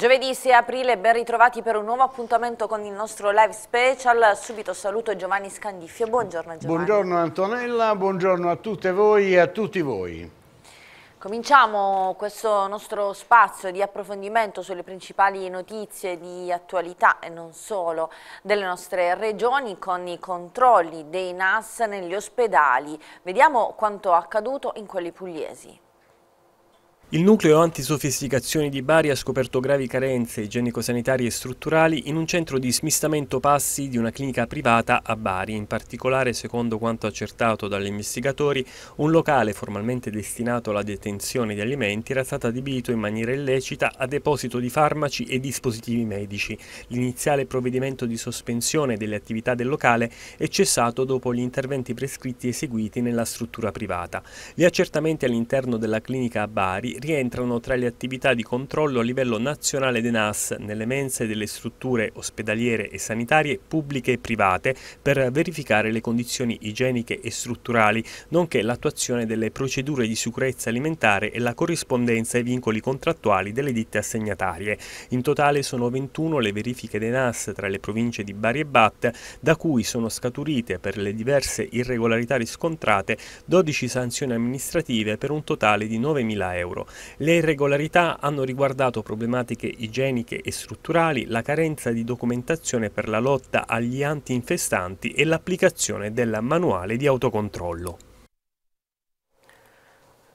Giovedì 6 aprile, ben ritrovati per un nuovo appuntamento con il nostro live special. Subito saluto Giovanni Scandiffio. Buongiorno Giovanni. Buongiorno Antonella, buongiorno a tutte voi e a tutti voi. Cominciamo questo nostro spazio di approfondimento sulle principali notizie di attualità e non solo delle nostre regioni con i controlli dei NAS negli ospedali. Vediamo quanto accaduto in quelli pugliesi. Il nucleo antisofisticazioni di Bari ha scoperto gravi carenze igienico-sanitarie e strutturali in un centro di smistamento passi di una clinica privata a Bari. In particolare, secondo quanto accertato dagli investigatori, un locale formalmente destinato alla detenzione di alimenti era stato adibito in maniera illecita a deposito di farmaci e dispositivi medici. L'iniziale provvedimento di sospensione delle attività del locale è cessato dopo gli interventi prescritti eseguiti nella struttura privata. Gli accertamenti all'interno della clinica a Bari rientrano tra le attività di controllo a livello nazionale dell'ENAS nelle mense delle strutture ospedaliere e sanitarie pubbliche e private per verificare le condizioni igieniche e strutturali, nonché l'attuazione delle procedure di sicurezza alimentare e la corrispondenza ai vincoli contrattuali delle ditte assegnatarie. In totale sono 21 le verifiche dell'ENAS tra le province di Bari e Bat, da cui sono scaturite per le diverse irregolarità riscontrate 12 sanzioni amministrative per un totale di 9.000 euro. Le irregolarità hanno riguardato problematiche igieniche e strutturali, la carenza di documentazione per la lotta agli antinfestanti e l'applicazione della manuale di autocontrollo.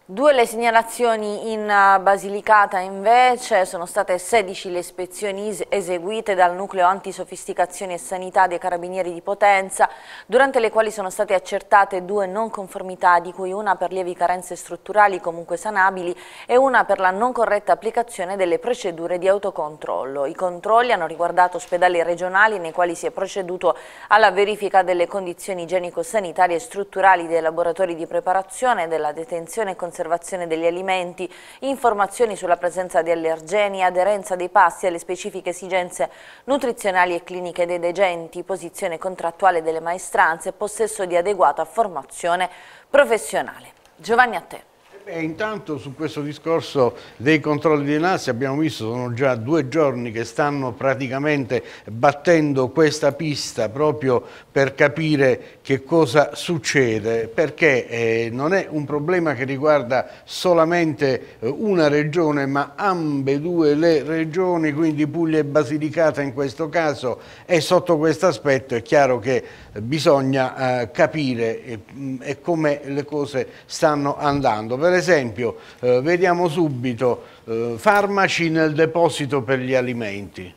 Due le segnalazioni in eh, Basilicata invece, sono state 16 le ispezioni eseguite dal nucleo antisofisticazione e sanità dei carabinieri di Potenza, durante le quali sono state accertate due non conformità, di cui una per lievi carenze strutturali comunque sanabili e una per la non corretta applicazione delle procedure di autocontrollo. I controlli hanno riguardato ospedali regionali nei quali si è proceduto alla verifica delle condizioni igienico-sanitarie e strutturali dei laboratori di preparazione, della detenzione e conservazione degli alimenti, informazioni sulla presenza di allergeni, aderenza dei pasti alle specifiche esigenze nutrizionali e cliniche dei degenti, posizione contrattuale delle maestranze, e possesso di adeguata formazione professionale. Giovanni a te. E intanto su questo discorso dei controlli di NASI abbiamo visto sono già due giorni che stanno praticamente battendo questa pista proprio per capire che cosa succede perché eh, non è un problema che riguarda solamente eh, una regione ma ambedue le regioni quindi Puglia e Basilicata in questo caso e sotto questo aspetto è chiaro che bisogna eh, capire eh, come le cose stanno andando. Per ad esempio, eh, vediamo subito eh, farmaci nel deposito per gli alimenti.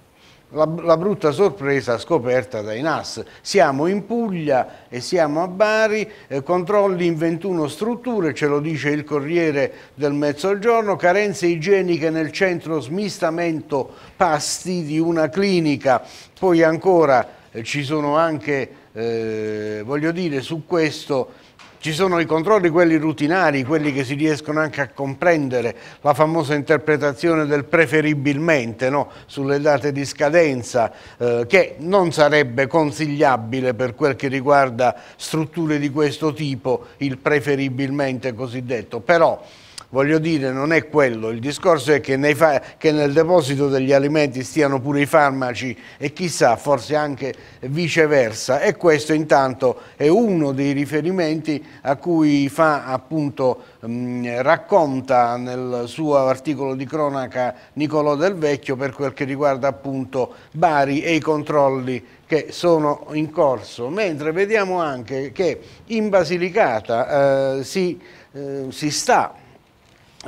La, la, brutta sorpresa scoperta dai NAS. Siamo in Puglia e siamo a Bari, eh, controlli in 21 strutture, ce lo dice il Corriere del Mezzogiorno, carenze igieniche nel centro smistamento pasti di una clinica. Poi ancora eh, ci sono anche, eh, voglio dire, su questo ci sono i controlli, quelli rutinari, quelli che si riescono anche a comprendere, la famosa interpretazione del preferibilmente no? sulle date di scadenza, eh, che non sarebbe consigliabile per quel che riguarda strutture di questo tipo, il preferibilmente cosiddetto. Però, voglio dire non è quello, il discorso è che, che, nel deposito degli alimenti stiano pure i farmaci e chissà forse anche viceversa e questo intanto è uno dei riferimenti a cui fa appunto mh, mm, racconta nel suo articolo di cronaca Nicolò Del Vecchio per quel che riguarda appunto Bari e i controlli che sono in corso, mentre vediamo anche che in Basilicata eh, si, eh, si sta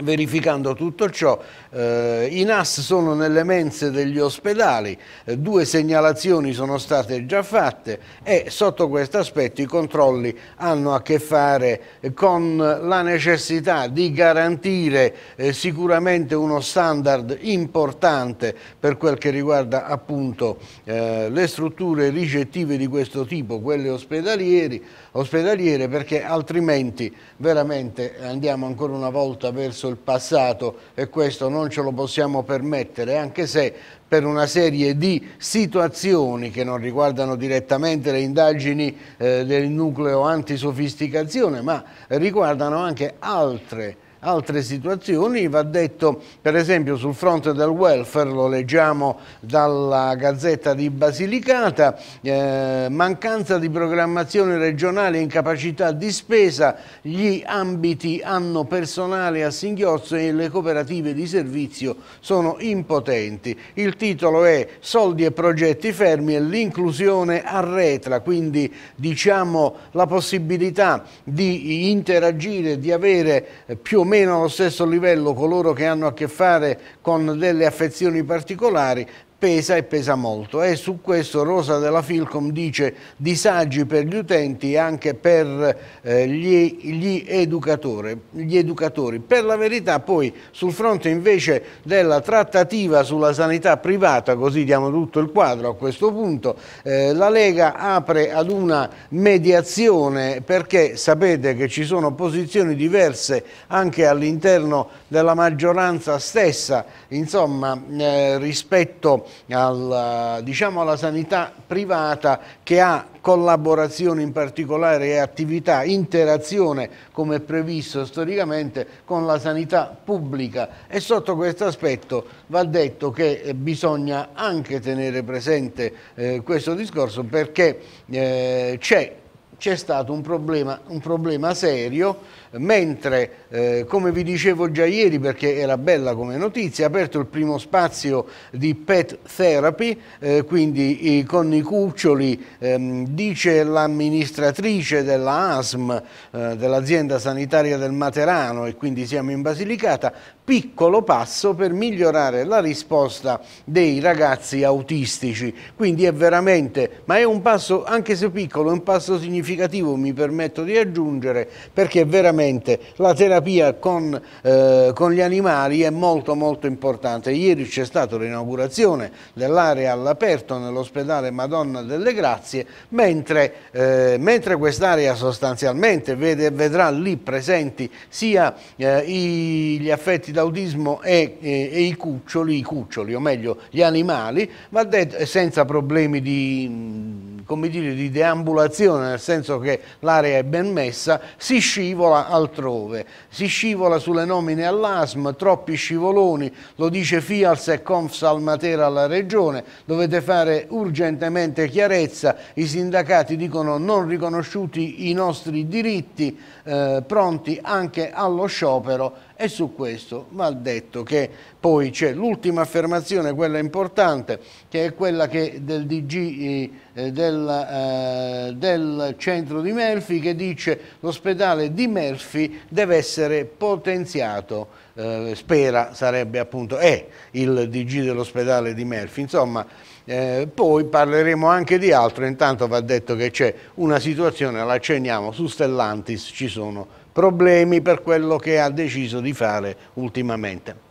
verificando tutto ciò eh, I NAS sono nelle mense degli ospedali, eh, due segnalazioni sono state già fatte e sotto questo aspetto i controlli hanno a che fare con la necessità di garantire eh, sicuramente uno standard importante per quel che riguarda appunto eh, le strutture ricettive di questo tipo, quelle ospedaliere, perché altrimenti veramente andiamo ancora una volta verso il passato e questo non non ce lo possiamo permettere, anche se per una serie di situazioni che non riguardano direttamente le indagini eh, del nucleo antisofisticazione, ma riguardano anche altre altre situazioni, va detto per esempio sul fronte del welfare, lo leggiamo dalla Gazzetta di Basilicata, eh, mancanza di programmazione regionale, incapacità di spesa, gli ambiti hanno personale a singhiozzo e le cooperative di servizio sono impotenti. Il titolo è Soldi e progetti fermi e l'inclusione arretra, quindi diciamo la possibilità di interagire, di avere eh, più o meno meno allo stesso livello coloro che hanno a che fare con delle affezioni particolari, pesa e pesa molto e su questo Rosa della Filcom dice disagi per gli utenti e anche per eh, gli, gli, educatori, gli, educatori. Per la verità poi sul fronte invece della trattativa sulla sanità privata, così diamo tutto il quadro a questo punto, eh, la Lega apre ad una mediazione perché sapete che ci sono posizioni diverse anche all'interno della maggioranza stessa, insomma eh, rispetto alla, eh, diciamo alla sanità privata che ha collaborazione in particolare e attività, interazione come previsto storicamente con la sanità pubblica e sotto questo aspetto va detto che eh, bisogna anche tenere presente eh, questo discorso perché eh, c'è stato un problema, un problema serio mentre eh, come vi dicevo già ieri perché era bella come notizia, ha aperto il primo spazio di pet therapy, eh, quindi i, eh, con i cuccioli, ehm, dice l'amministratrice della ASM, eh, dell'azienda sanitaria del Materano e quindi siamo in Basilicata, piccolo passo per migliorare la risposta dei ragazzi autistici, quindi è veramente, ma è un passo anche se piccolo, è un passo significativo mi permetto di aggiungere perché è veramente praticamente la terapia con, eh, con gli animali è molto molto importante. Ieri c'è stata l'inaugurazione dell'area all'aperto nell'ospedale Madonna delle Grazie, mentre, eh, mentre quest'area sostanzialmente vede, vedrà lì presenti sia eh, i, gli affetti d'autismo e, e, e, i cuccioli, i cuccioli, o meglio gli animali, ma detto, senza problemi di, dire, di deambulazione, nel senso che l'area è ben messa, si scivola altrove. Si scivola sulle nomine all'ASM, troppi scivoloni, lo dice Fials e Confsal Matera alla Regione, dovete fare urgentemente chiarezza, i sindacati dicono non riconosciuti i nostri diritti, eh, pronti anche allo sciopero e su questo va detto che poi c'è l'ultima affermazione, quella importante, che è quella che del DG eh, del, eh, del centro di Melfi che dice l'ospedale di Melfi deve essere potenziato eh, spera sarebbe appunto è il DG dell'ospedale di Melfi insomma eh, poi parleremo anche di altro intanto va detto che c'è una situazione la accenniamo su Stellantis ci sono problemi per quello che ha deciso di fare ultimamente.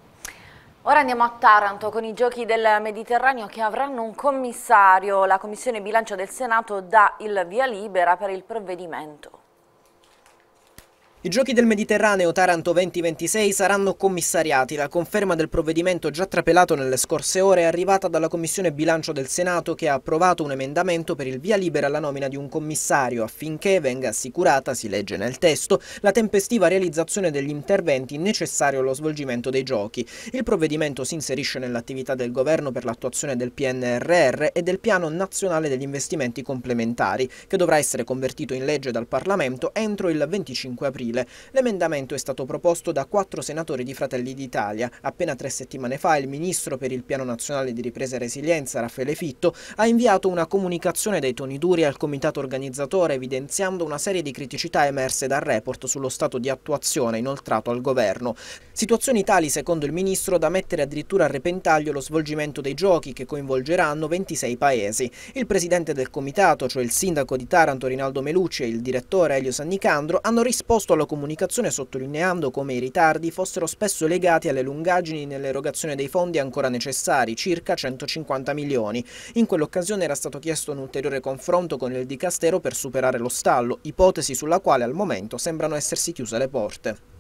Ora andiamo a Taranto con i giochi del Mediterraneo che avranno un commissario. La Commissione Bilancio del Senato dà il via libera per il provvedimento. I giochi del Mediterraneo Taranto 2026 saranno commissariati. La conferma del provvedimento già trapelato nelle scorse ore è arrivata dalla Commissione Bilancio del Senato che ha approvato un emendamento per il via libera alla nomina di un commissario affinché venga assicurata, si legge nel testo, la tempestiva realizzazione degli interventi necessari allo svolgimento dei giochi. Il provvedimento si inserisce nell'attività del governo per l'attuazione del PNRR e del Piano Nazionale degli Investimenti Complementari, che dovrà essere convertito in legge dal Parlamento entro il 25 aprile aprile. L'emendamento è stato proposto da quattro senatori di Fratelli d'Italia. Appena tre settimane fa il ministro per il Piano Nazionale di Ripresa e Resilienza, Raffaele Fitto, ha inviato una comunicazione dai toni duri al comitato organizzatore evidenziando una serie di criticità emerse dal report sullo stato di attuazione inoltrato al governo. Situazioni tali, secondo il ministro, da mettere addirittura a repentaglio lo svolgimento dei giochi che coinvolgeranno 26 paesi. Il presidente del comitato, cioè il sindaco di Taranto Rinaldo Melucci e il direttore Elio Sannicandro, hanno risposto con comunicazione sottolineando come i ritardi fossero spesso legati alle lungaggini nell'erogazione dei fondi ancora necessari, circa 150 milioni. In quell'occasione era stato chiesto un ulteriore confronto con il Dicastero per superare lo stallo, ipotesi sulla quale al momento sembrano essersi chiuse le porte.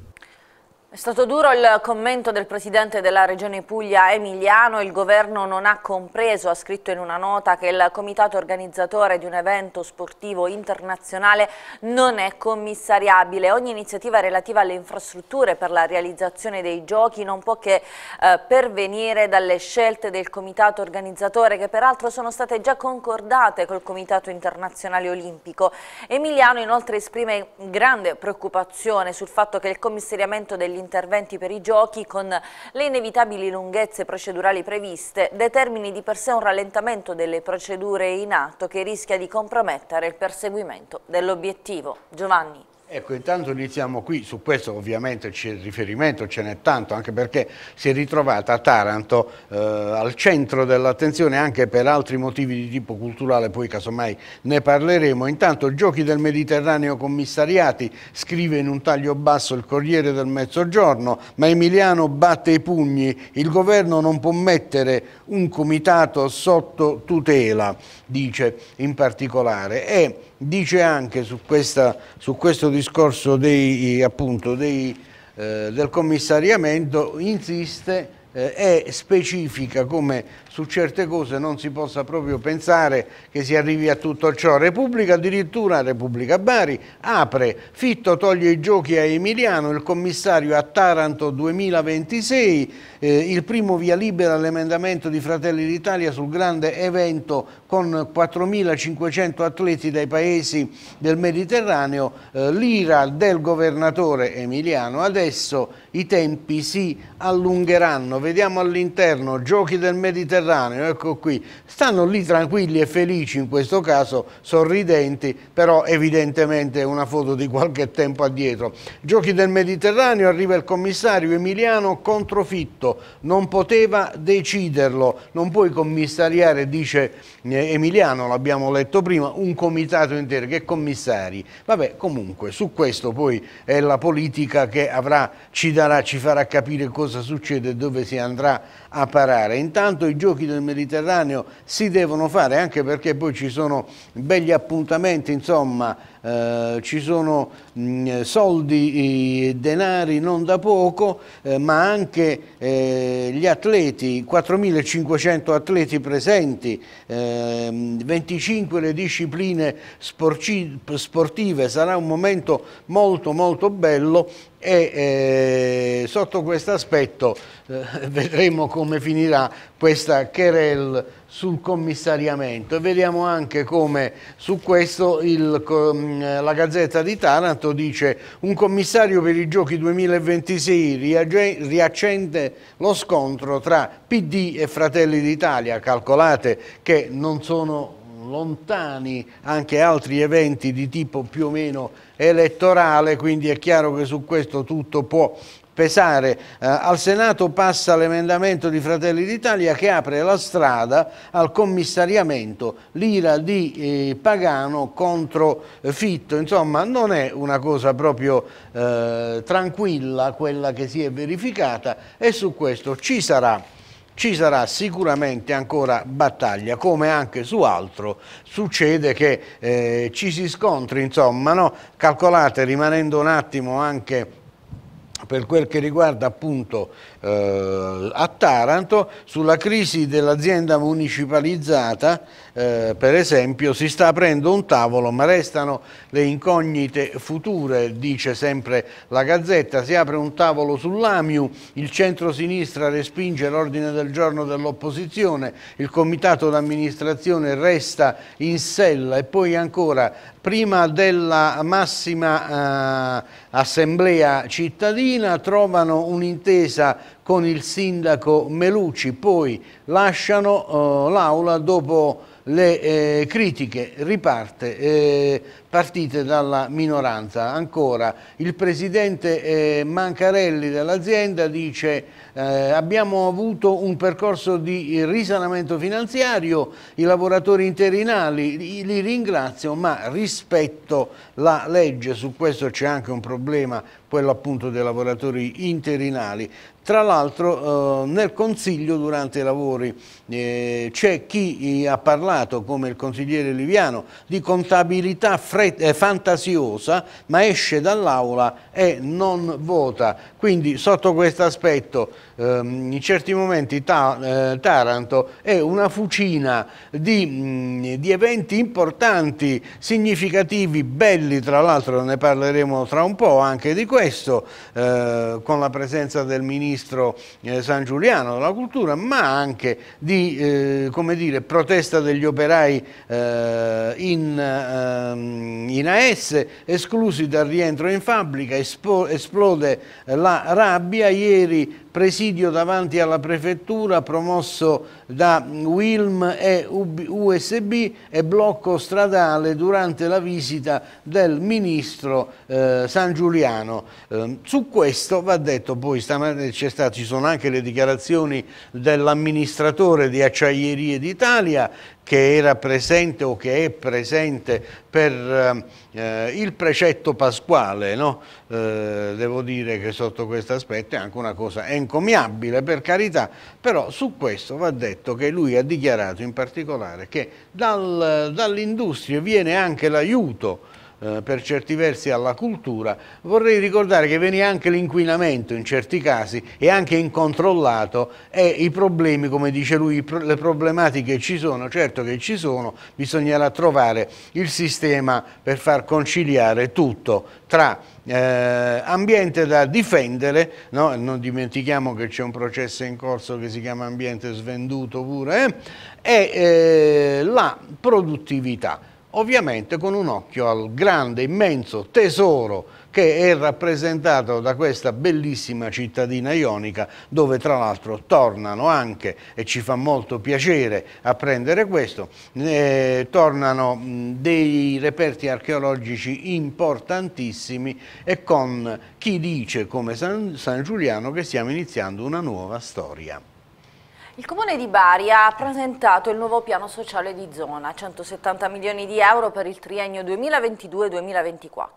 È stato duro il commento del presidente della regione Puglia Emiliano, il governo non ha compreso, ha scritto in una nota che il comitato organizzatore di un evento sportivo internazionale non è commissariabile. Ogni iniziativa relativa alle infrastrutture per la realizzazione dei giochi non può che eh, pervenire dalle scelte del comitato organizzatore che peraltro sono state già concordate col comitato internazionale olimpico. Emiliano inoltre esprime grande preoccupazione sul fatto che il commissariamento degli degli interventi per i giochi con le inevitabili lunghezze procedurali previste determini di per sé un rallentamento delle procedure in atto che rischia di compromettere il perseguimento dell'obiettivo. Giovanni. Ecco, intanto iniziamo qui, su questo ovviamente c'è il riferimento, ce n'è tanto, anche perché si è ritrovata a Taranto eh, al centro dell'attenzione anche per altri motivi di tipo culturale, poi casomai ne parleremo. Intanto Giochi del Mediterraneo commissariati, scrive in un taglio basso il Corriere del Mezzogiorno, ma Emiliano batte i pugni, il governo non può mettere un comitato sotto tutela, dice in particolare. E dice anche su, questa, su questo discorso dei, appunto, dei, eh, del commissariamento insiste e eh, specifica come su certe cose non si possa proprio pensare che si arrivi a tutto ciò. Repubblica addirittura, Repubblica Bari, apre, Fitto toglie i giochi a Emiliano, il commissario a Taranto 2026, eh, il primo via libera all'emendamento di Fratelli d'Italia sul grande evento con 4.500 atleti dai paesi del Mediterraneo, eh, l'ira del governatore Emiliano, adesso i tempi si allungheranno, vediamo all'interno, giochi del Mediterraneo, Mediterraneo, ecco qui, stanno lì tranquilli e felici in questo caso, sorridenti, però evidentemente è una foto di qualche tempo addietro. Giochi del Mediterraneo, arriva il commissario Emiliano Controfitto, non poteva deciderlo, non puoi commissariare, dice eh, Emiliano, l'abbiamo letto prima, un comitato intero che commissari. Vabbè, comunque, su questo poi è la politica che avrà, ci, darà, ci farà capire cosa succede e dove si andrà a parare. Intanto i giochi del Mediterraneo si devono fare anche perché poi ci sono begli appuntamenti, insomma eh, ci sono mh, mm, soldi, denari non da poco, eh, ma anche eh, gli atleti, 4.500 atleti presenti, 25 ehm, le discipline sportive, sarà un momento molto molto bello e eh, sotto questo aspetto eh, vedremo come finirà questa querel sul commissariamento e vediamo anche come su questo il, mm, la Gazzetta di Taranto dice un commissario per i giochi 2026 riaccende lo scontro tra PD e Fratelli d'Italia calcolate che non sono lontani anche altri eventi di tipo più o meno elettorale, quindi è chiaro che su questo tutto può pesare. Eh, al Senato passa l'emendamento di Fratelli d'Italia che apre la strada al commissariamento, l'ira di eh, Pagano contro eh, Fitto. Insomma, non è una cosa proprio eh, tranquilla quella che si è verificata e su questo ci sarà ci sarà sicuramente ancora battaglia, come anche su altro succede che eh, ci si scontri, insomma, no? calcolate rimanendo un attimo anche per quel che riguarda appunto eh, a Taranto, sulla crisi dell'azienda municipalizzata, eh, per esempio, si sta aprendo un tavolo ma restano le incognite future, dice sempre la Gazzetta, si apre un tavolo sull'AMIU, il centro-sinistra respinge l'ordine del giorno dell'opposizione, il comitato d'amministrazione resta in sella e poi ancora prima della massima eh, assemblea cittadina trovano un'intesa con il sindaco Melucci, poi lasciano eh, l'aula dopo le eh, critiche riparte, eh, partite dalla minoranza. Ancora, il presidente eh, Mancarelli dell'azienda dice eh, abbiamo avuto un percorso di risanamento finanziario, i lavoratori interinali li, li ringrazio ma rispetto la legge, su questo c'è anche un problema, quello appunto dei lavoratori interinali. Tra l'altro eh, nel Consiglio durante i lavori eh, c'è chi eh, ha parlato, come il consigliere Liviano, di contabilità fantasiosa, ma esce dall'aula e non vota. Quindi sotto questo aspetto ehm, in certi momenti Taranto è una fucina di, mm, di eventi importanti, significativi, belli, tra l'altro ne parleremo tra un po' anche di questo, con la presenza del Ministro ministro eh, San Giuliano della cultura, ma anche di eh, dire, protesta degli operai eh, in, ehm, in, AS, esclusi dal rientro in fabbrica, espo, esplode la rabbia, ieri presidio davanti alla prefettura promosso da Wilm e USB e blocco stradale durante la visita del ministro eh, San Giuliano. Eh, su questo va detto, poi stamane stato, ci sono anche le dichiarazioni dell'amministratore di Acciaierie d'Italia che era presente o che è presente per eh, eh, il precetto pasquale, no? eh, devo dire che sotto questo aspetto è anche una cosa encomiabile per carità, però su questo va detto che lui ha dichiarato in particolare che dal, dall'industria viene anche l'aiuto eh, per certi versi alla cultura, vorrei ricordare che venne anche l'inquinamento in certi casi e anche incontrollato e i problemi, come dice lui, le problematiche ci sono, certo che ci sono, bisognerà trovare il sistema per far conciliare tutto tra eh, ambiente da difendere, no? non dimentichiamo che c'è un processo in corso che si chiama ambiente svenduto pure, eh? e eh, la produttività ovviamente con un occhio al grande, immenso tesoro che è rappresentato da questa bellissima cittadina ionica dove tra l'altro tornano anche, e ci fa molto piacere apprendere questo, eh, tornano dei reperti archeologici importantissimi e con chi dice come San, San Giuliano che stiamo iniziando una nuova storia. Il Comune di Bari ha presentato il nuovo piano sociale di zona, 170 milioni di euro per il triennio 2022-2024.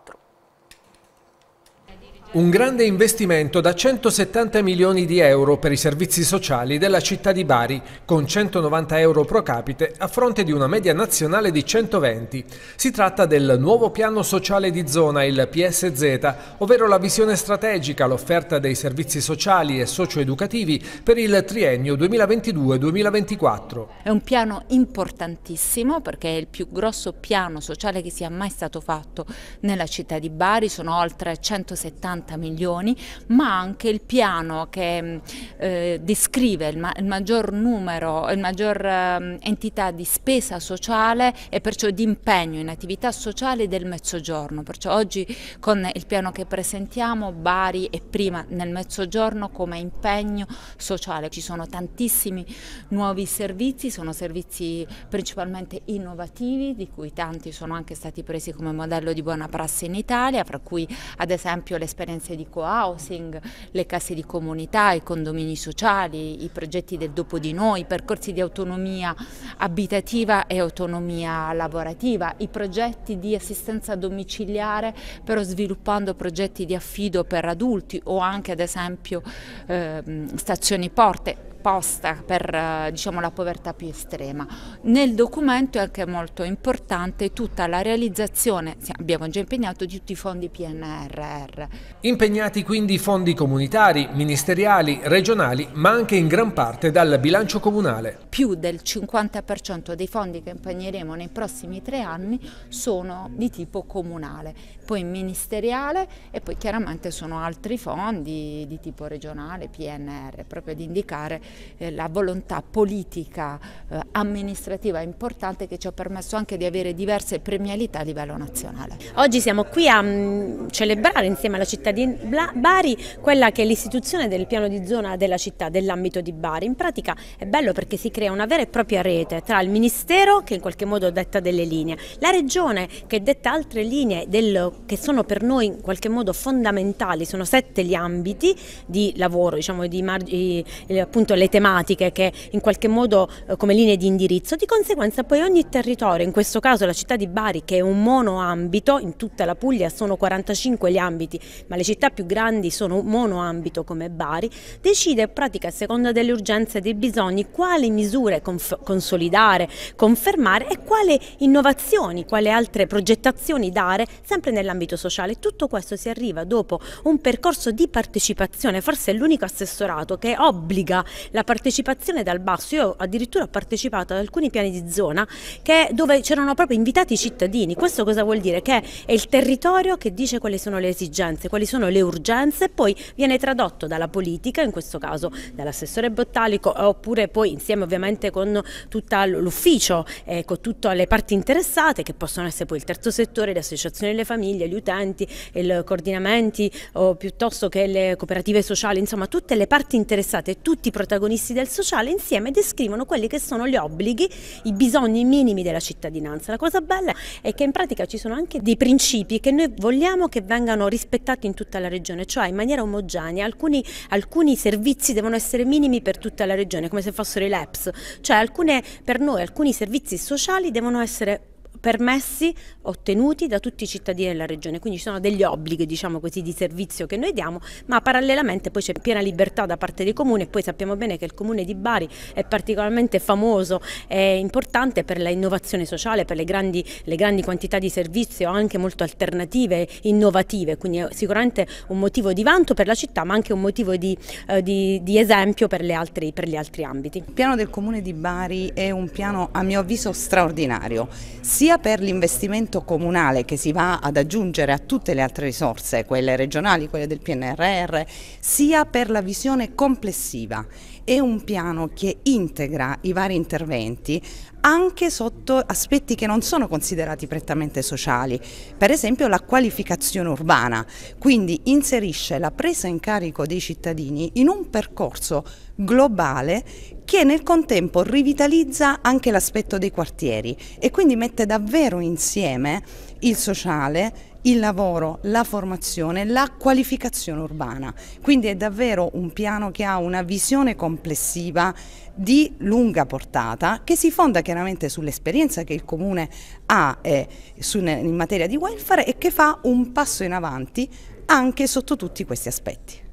Un grande investimento da 170 milioni di euro per i servizi sociali della città di Bari, con 190 euro pro capite a fronte di una media nazionale di 120. Si tratta del nuovo piano sociale di zona, il PSZ, ovvero la visione strategica, l'offerta dei servizi sociali e socioeducativi per il triennio 2022-2024. È un piano importantissimo perché è il più grosso piano sociale che sia mai stato fatto nella città di Bari, sono oltre 170 60 milioni, ma anche il piano che mm, eh, descrive il, ma il, maggior numero, il maggior eh, entità di spesa sociale e perciò di impegno in attività sociali del Mezzogiorno. Perciò oggi con il piano che presentiamo Bari è prima nel Mezzogiorno come impegno sociale. Ci sono tantissimi nuovi servizi, sono servizi principalmente innovativi di cui tanti sono anche stati presi come modello di buona prassi in Italia, fra cui ad esempio l'esperienza esperienze di co-housing, le case di comunità, i condomini sociali, i progetti del dopo di noi, i percorsi di autonomia abitativa e autonomia lavorativa, i progetti di assistenza domiciliare però sviluppando progetti di affido per adulti o anche ad esempio eh, stazioni porte apposta per eh, diciamo, la povertà più estrema. Nel documento è anche molto importante tutta la realizzazione, abbiamo già impegnato, di tutti i fondi PNRR. Impegnati quindi fondi comunitari, ministeriali, regionali, ma anche in gran parte dal bilancio comunale. Più del 50% dei fondi che impegneremo nei prossimi tre anni sono di tipo comunale, poi ministeriale e poi chiaramente sono altri fondi di tipo regionale, PNR, proprio ad indicare eh, la volontà politica, eh, amministrativa importante che ci ha permesso anche di avere diverse premialità a livello nazionale. Oggi siamo qui a mm, celebrare insieme alla città di Bari quella che è l'istituzione del piano di zona della città, dell'ambito di Bari. In pratica è bello perché si crea una vera e propria rete tra il Ministero che in qualche modo detta delle linee, la Regione che detta altre linee del, che sono per noi in qualche modo fondamentali, sono sette gli ambiti di lavoro, diciamo di, margi, appunto le tematiche che in qualche modo eh, come linee di indirizzo, di conseguenza poi ogni territorio, in questo caso la città di Bari che è un monoambito, in tutta la Puglia sono 45 gli ambiti, ma le città più grandi sono un monoambito come Bari, decide in pratica a seconda delle urgenze e dei bisogni quali misure consolidare, confermare e quali innovazioni, quali altre progettazioni dare sempre nell'ambito sociale. Tutto questo si arriva dopo un percorso di partecipazione, forse è l'unico assessorato che obbliga la partecipazione dal basso. Io addirittura ho partecipato ad alcuni piani di zona che, dove c'erano proprio invitati i cittadini. Questo cosa vuol dire? Che è il territorio che dice quali sono le esigenze, quali sono le urgenze e poi viene tradotto dalla politica, in questo caso dall'assessore Bottalico, oppure poi insieme ovviamente con tutto l'ufficio, eh, con tutte le parti interessate che possono essere poi il terzo settore, le associazioni delle famiglie, gli utenti, i coordinamenti o piuttosto che le cooperative sociali, insomma tutte le parti interessate, tutti i protagonisti protagonisti del sociale insieme descrivono quelli che sono gli obblighi, i bisogni minimi della cittadinanza. La cosa bella è che in pratica ci sono anche dei principi che noi vogliamo che vengano rispettati in tutta la regione, cioè in maniera omogenea. Alcuni, alcuni servizi devono essere minimi per tutta la regione, come se fossero i LEPS, cioè alcune, per noi alcuni servizi sociali devono essere permessi ottenuti da tutti i cittadini della regione, quindi ci sono degli obblighi diciamo così, di servizio che noi diamo, ma parallelamente poi c'è piena libertà da parte dei comuni e poi sappiamo bene che il comune di Bari è particolarmente famoso e importante per l'innovazione sociale, per le grandi, le grandi quantità di servizio anche molto alternative, innovative, quindi è sicuramente un motivo di vanto per la città ma anche un motivo di, eh, di, di esempio per, altre, per gli altri ambiti. Il piano del comune di Bari è un piano a mio avviso straordinario, sia sia per l'investimento comunale che si va ad aggiungere a tutte le altre risorse, quelle regionali, quelle del PNRR, sia per la visione complessiva è un piano che integra i vari interventi anche sotto aspetti che non sono considerati prettamente sociali, per esempio la qualificazione urbana, quindi inserisce la presa in carico dei cittadini in un percorso globale che nel contempo rivitalizza anche l'aspetto dei quartieri e quindi mette davvero insieme il sociale, il lavoro, la formazione, la qualificazione urbana. Quindi è davvero un piano che ha una visione complessiva di lunga portata che si fonda chiaramente sull'esperienza che il Comune ha eh, in materia di welfare e che fa un passo in avanti anche sotto tutti questi aspetti.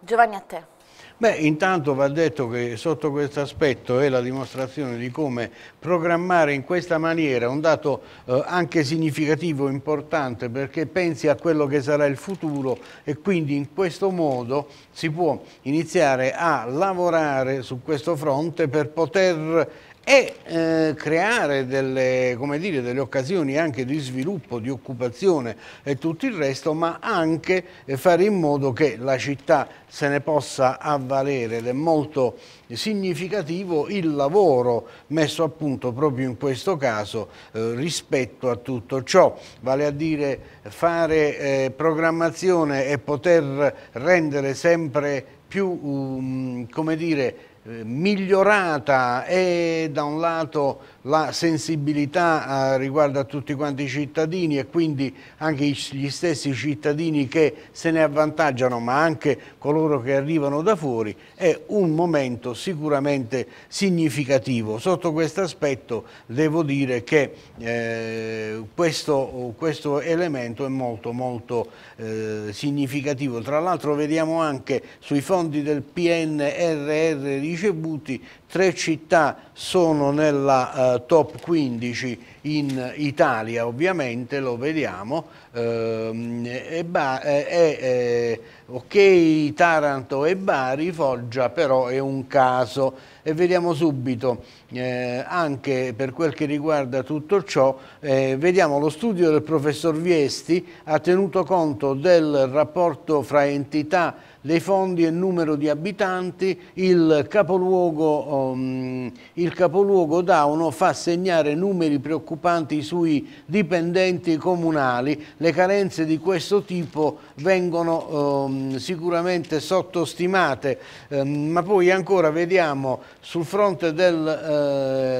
Giovanni a te. Beh, intanto va detto che sotto questo aspetto è la dimostrazione di come programmare in questa maniera un dato eh, anche significativo, importante, perché pensi a quello che sarà il futuro e quindi in questo modo si può iniziare a lavorare su questo fronte per poter e eh, creare delle, dire, delle, occasioni anche di sviluppo, di occupazione e tutto il resto, ma anche eh, fare in modo che la città se ne possa avvalere ed è molto significativo il lavoro messo a punto proprio in questo caso eh, rispetto a tutto ciò, vale a dire fare eh, programmazione e poter rendere sempre più um, come dire, eh, migliorata e da un lato la sensibilità eh, riguarda tutti quanti i cittadini e quindi anche gli stessi cittadini che se ne avvantaggiano ma anche coloro che arrivano da fuori è un momento sicuramente significativo. Sotto questo aspetto devo dire che eh, questo, questo, elemento è molto molto eh, significativo. Tra l'altro vediamo anche sui fondi del PNRR ricevuti tre città sono nella eh, eh, top 15 in Italia ovviamente, lo vediamo, eh, eh, ok Taranto e Bari, Foggia però è un caso e vediamo subito eh, anche per quel che riguarda tutto ciò, eh, vediamo lo studio del professor Viesti ha tenuto conto del rapporto fra entità dei fondi e numero di abitanti, il capoluogo, um, il capoluogo Dauno fa segnare numeri preoccupanti sui dipendenti comunali. Le carenze di questo tipo vengono ehm, sicuramente sottostimate, ehm, ma poi ancora vediamo sul fronte del,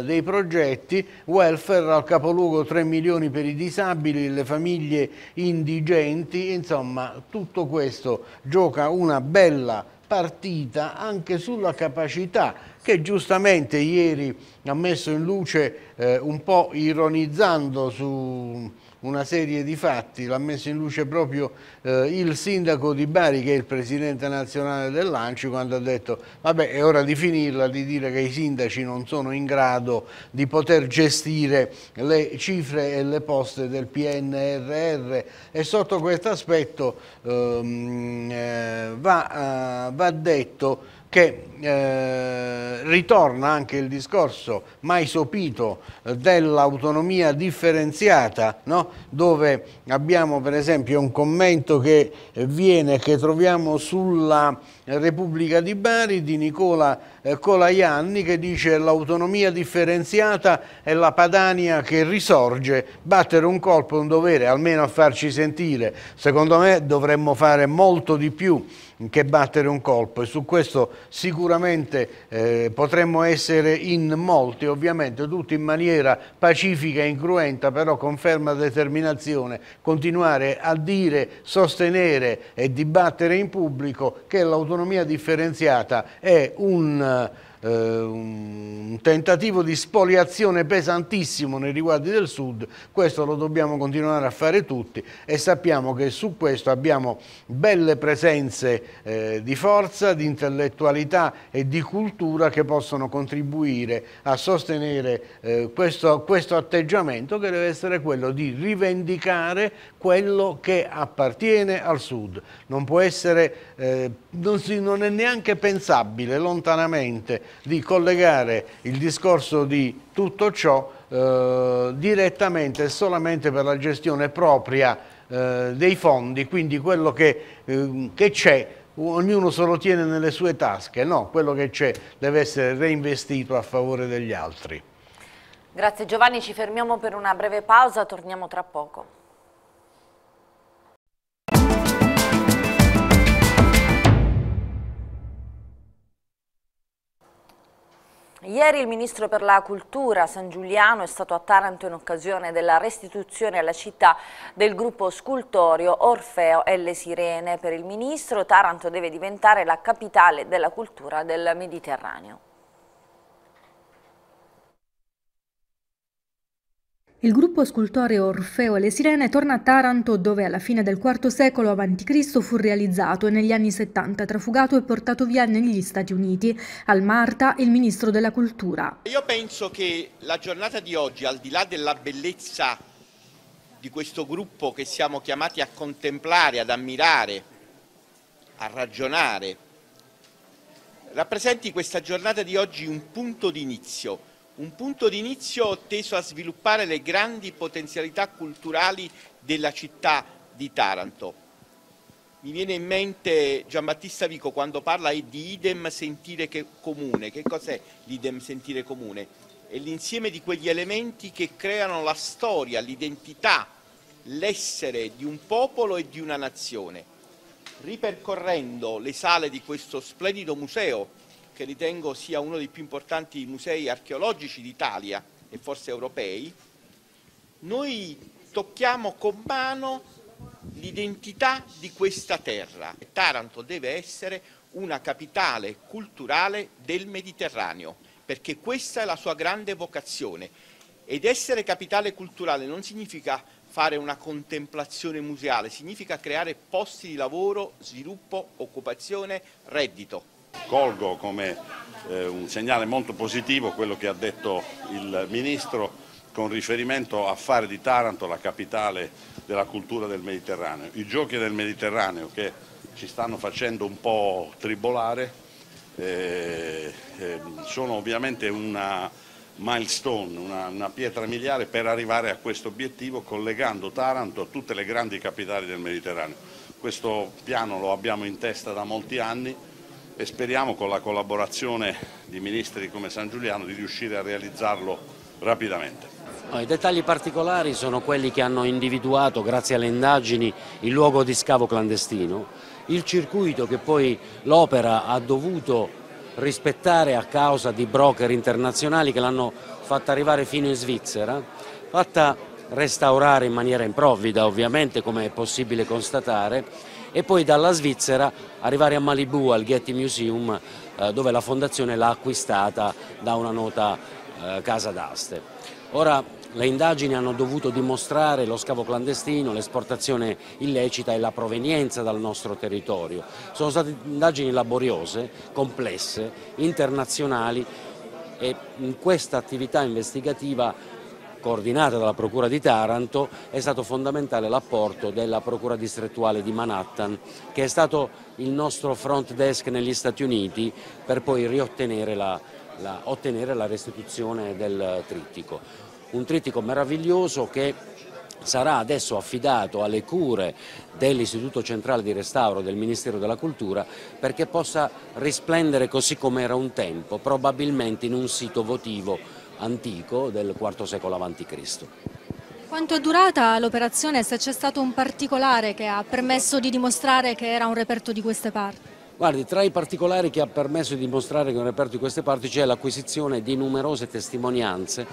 eh, dei progetti welfare al capoluogo 3 milioni per i disabili, le famiglie indigenti, insomma tutto questo gioca una bella partita anche sulla capacità che giustamente ieri ha messo in luce eh, un po' ironizzando su una serie di fatti, l'ha messo in luce proprio eh, il sindaco di Bari che è il presidente nazionale dell'Anci quando ha detto vabbè è ora di finirla, di dire che i sindaci non sono in grado di poter gestire le cifre e le poste del PNRR e sotto questo aspetto ehm, eh, va, eh, va detto che eh, ritorna anche il discorso mai sopito eh, dell'autonomia differenziata, no? dove abbiamo per esempio un commento che eh, viene, che troviamo sulla Repubblica di Bari di Nicola Colaianni che dice l'autonomia differenziata è la Padania che risorge, battere un colpo è un dovere, almeno a farci sentire, secondo me dovremmo fare molto di più che battere un colpo e su questo sicuramente sicuramente eh, potremmo essere in molti, ovviamente tutti in maniera pacifica e incruenta, però con ferma determinazione continuare a dire, sostenere e dibattere in pubblico che l'autonomia differenziata è un eh, un tentativo di spoliazione pesantissimo nei riguardi del Sud, questo lo dobbiamo continuare a fare tutti e sappiamo che su questo abbiamo belle presenze eh, di forza, di intellettualità e di cultura che possono contribuire a sostenere eh, questo, questo atteggiamento che deve essere quello di rivendicare quello che appartiene al Sud. Non può essere, eh, non, si, non, è neanche pensabile lontanamente di collegare il discorso di tutto ciò eh, direttamente e solamente per la gestione propria eh, dei fondi, quindi quello che eh, c'è ognuno se lo tiene nelle sue tasche, no, quello che c'è deve essere reinvestito a favore degli altri. Grazie Giovanni, ci fermiamo per una breve pausa, torniamo tra poco. Ieri il ministro per la cultura San Giuliano è stato a Taranto in occasione della restituzione alla città del gruppo scultorio Orfeo e le Sirene. Per il ministro Taranto deve diventare la capitale della cultura del Mediterraneo. Il gruppo scultoreo Orfeo e le Sirene torna a Taranto dove alla fine del IV secolo a.C. fu realizzato e negli anni 70 trafugato e portato via negli Stati Uniti. Al Marta il ministro della cultura. Io penso che la giornata di oggi, al di là della bellezza di questo gruppo che siamo chiamati a contemplare, ad ammirare, a ragionare, rappresenti questa giornata di oggi un punto di inizio un punto di inizio teso a sviluppare le grandi potenzialità culturali della città di Taranto. Mi viene in mente Giambattista Vico quando parla di idem sentire comune. Che cos'è l'idem sentire comune? È l'insieme di quegli elementi che creano la storia, l'identità, l'essere di un popolo e di una nazione. Ripercorrendo le sale di questo splendido museo, che ritengo sia uno dei più importanti musei archeologici d'Italia e forse europei, noi tocchiamo con mano l'identità di questa terra. Taranto deve essere una capitale culturale del Mediterraneo, perché questa è la sua grande vocazione. Ed essere capitale culturale non significa fare una contemplazione museale, significa creare posti di lavoro, sviluppo, occupazione, reddito. Colgo come eh, un segnale molto positivo quello che ha detto il Ministro con riferimento a fare di Taranto la capitale della cultura del Mediterraneo. I giochi del Mediterraneo che ci stanno facendo un po' tribolare eh, eh, sono ovviamente una milestone, una, una pietra miliare per arrivare a questo obiettivo collegando Taranto a tutte le grandi capitali del Mediterraneo. Questo piano lo abbiamo in testa da molti anni e speriamo con la collaborazione di ministri come San Giuliano di riuscire a realizzarlo rapidamente. I dettagli particolari sono quelli che hanno individuato, grazie alle indagini, il luogo di scavo clandestino, il circuito che poi l'opera ha dovuto rispettare a causa di broker internazionali che l'hanno fatta arrivare fino in Svizzera, fatta restaurare in maniera improvvida ovviamente come è possibile constatare, e poi dalla Svizzera arrivare a Malibu al Getty Museum eh, dove la fondazione l'ha acquistata da una nota eh, casa d'aste. Ora le indagini hanno dovuto dimostrare lo scavo clandestino, l'esportazione illecita e la provenienza dal nostro territorio. Sono state indagini laboriose, complesse, internazionali e in questa attività investigativa coordinata dalla Procura di Taranto, è stato fondamentale l'apporto della Procura distrettuale di Manhattan, che è stato il nostro front desk negli Stati Uniti per poi riottenere la, la, la restituzione del trittico. Un trittico meraviglioso che sarà adesso affidato alle cure dell'Istituto Centrale di Restauro del Ministero della Cultura perché possa risplendere così come era un tempo, probabilmente in un sito votivo antico del IV secolo a.C. Quanto è durata l'operazione? Se c'è stato un particolare che ha permesso di dimostrare che era un reperto di queste parti? Guardi, tra i particolari che ha permesso di dimostrare che è un reperto di queste parti c'è l'acquisizione di numerose testimonianze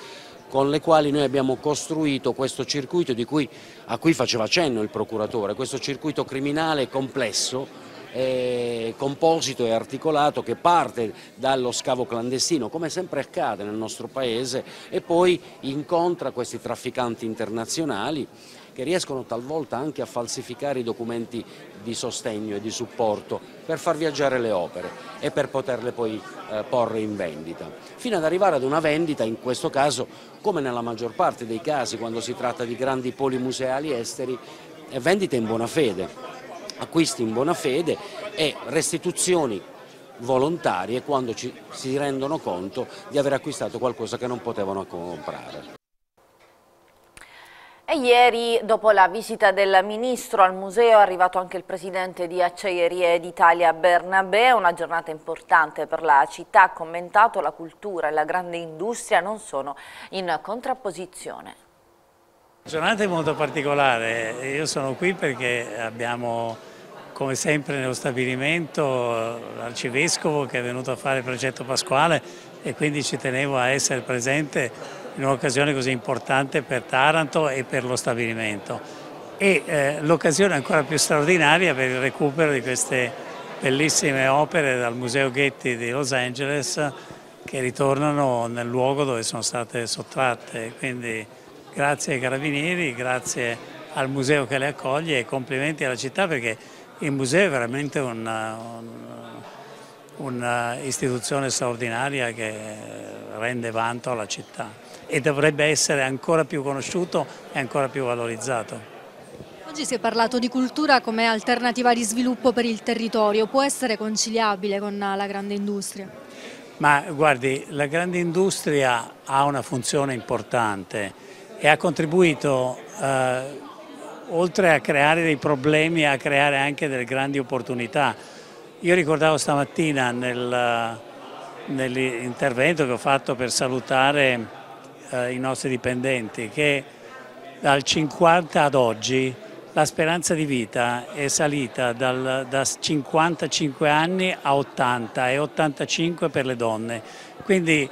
con le quali noi abbiamo costruito questo circuito cui, a cui faceva cenno il procuratore, questo circuito criminale complesso eh, composito e articolato che parte dallo scavo clandestino, come sempre accade nel nostro paese, e poi incontra questi trafficanti internazionali che riescono talvolta anche a falsificare i documenti di sostegno e di supporto per far viaggiare le opere e per poterle poi eh, porre in vendita, fino ad arrivare ad una vendita in questo caso, come nella maggior parte dei casi quando si tratta di grandi poli museali esteri, eh, vendita in buona fede acquisti in buona fede e restituzioni volontarie quando ci, si rendono conto di aver acquistato qualcosa che non potevano comprare. E ieri, dopo la visita del Ministro al museo, è arrivato anche il Presidente di Acciaierie d'Italia, Bernabé. Una giornata importante per la città. Ha commentato la cultura e la grande industria non sono in contrapposizione. Giornata è molto particolare, io sono qui perché abbiamo come sempre nello stabilimento l'arcivescovo che è venuto a fare il progetto pasquale e quindi ci tenevo a essere presente in un'occasione così importante per Taranto e per lo stabilimento e eh, l'occasione ancora più straordinaria per il recupero di queste bellissime opere dal Museo Ghetti di Los Angeles che ritornano nel luogo dove sono state sottratte, quindi Grazie ai Carabinieri, grazie al museo che le accoglie e complimenti alla città perché il museo è veramente un'istituzione un, eh, straordinaria che rende vanto alla città e dovrebbe essere ancora più conosciuto e ancora più valorizzato. Oggi si è parlato di cultura come alternativa di sviluppo per il territorio, può essere conciliabile con la grande industria? Ma guardi, la grande industria ha una funzione importante, e ha contribuito eh, oltre a creare dei problemi a creare anche delle grandi opportunità. Io ricordavo stamattina nel, nell'intervento che ho fatto per salutare eh, i nostri dipendenti che dal 50 ad oggi la speranza di vita è salita dal, da 55 anni a 80 e 85 per le donne. Quindi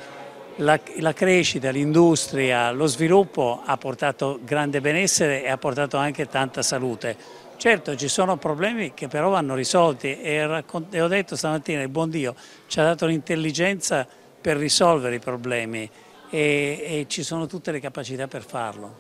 la, la, crescita, l'industria, lo sviluppo ha portato grande benessere e ha portato anche tanta salute. Certo ci sono problemi che però vanno risolti e, e ho detto stamattina il buon Dio ci ha dato l'intelligenza per risolvere i problemi e, e ci sono tutte le capacità per farlo.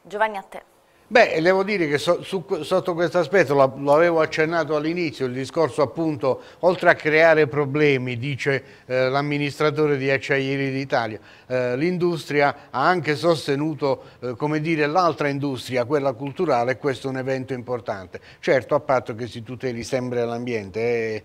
Giovanni a te. Beh, devo dire che so, su, sotto questo aspetto lo, avevo accennato all'inizio, il discorso appunto, oltre a creare problemi, dice eh, l'amministratore di Acciaieri d'Italia, eh, l'industria ha anche sostenuto, eh, come dire, l'altra industria, quella culturale, e questo è un evento importante. Certo, a patto che si tuteli sempre l'ambiente e eh,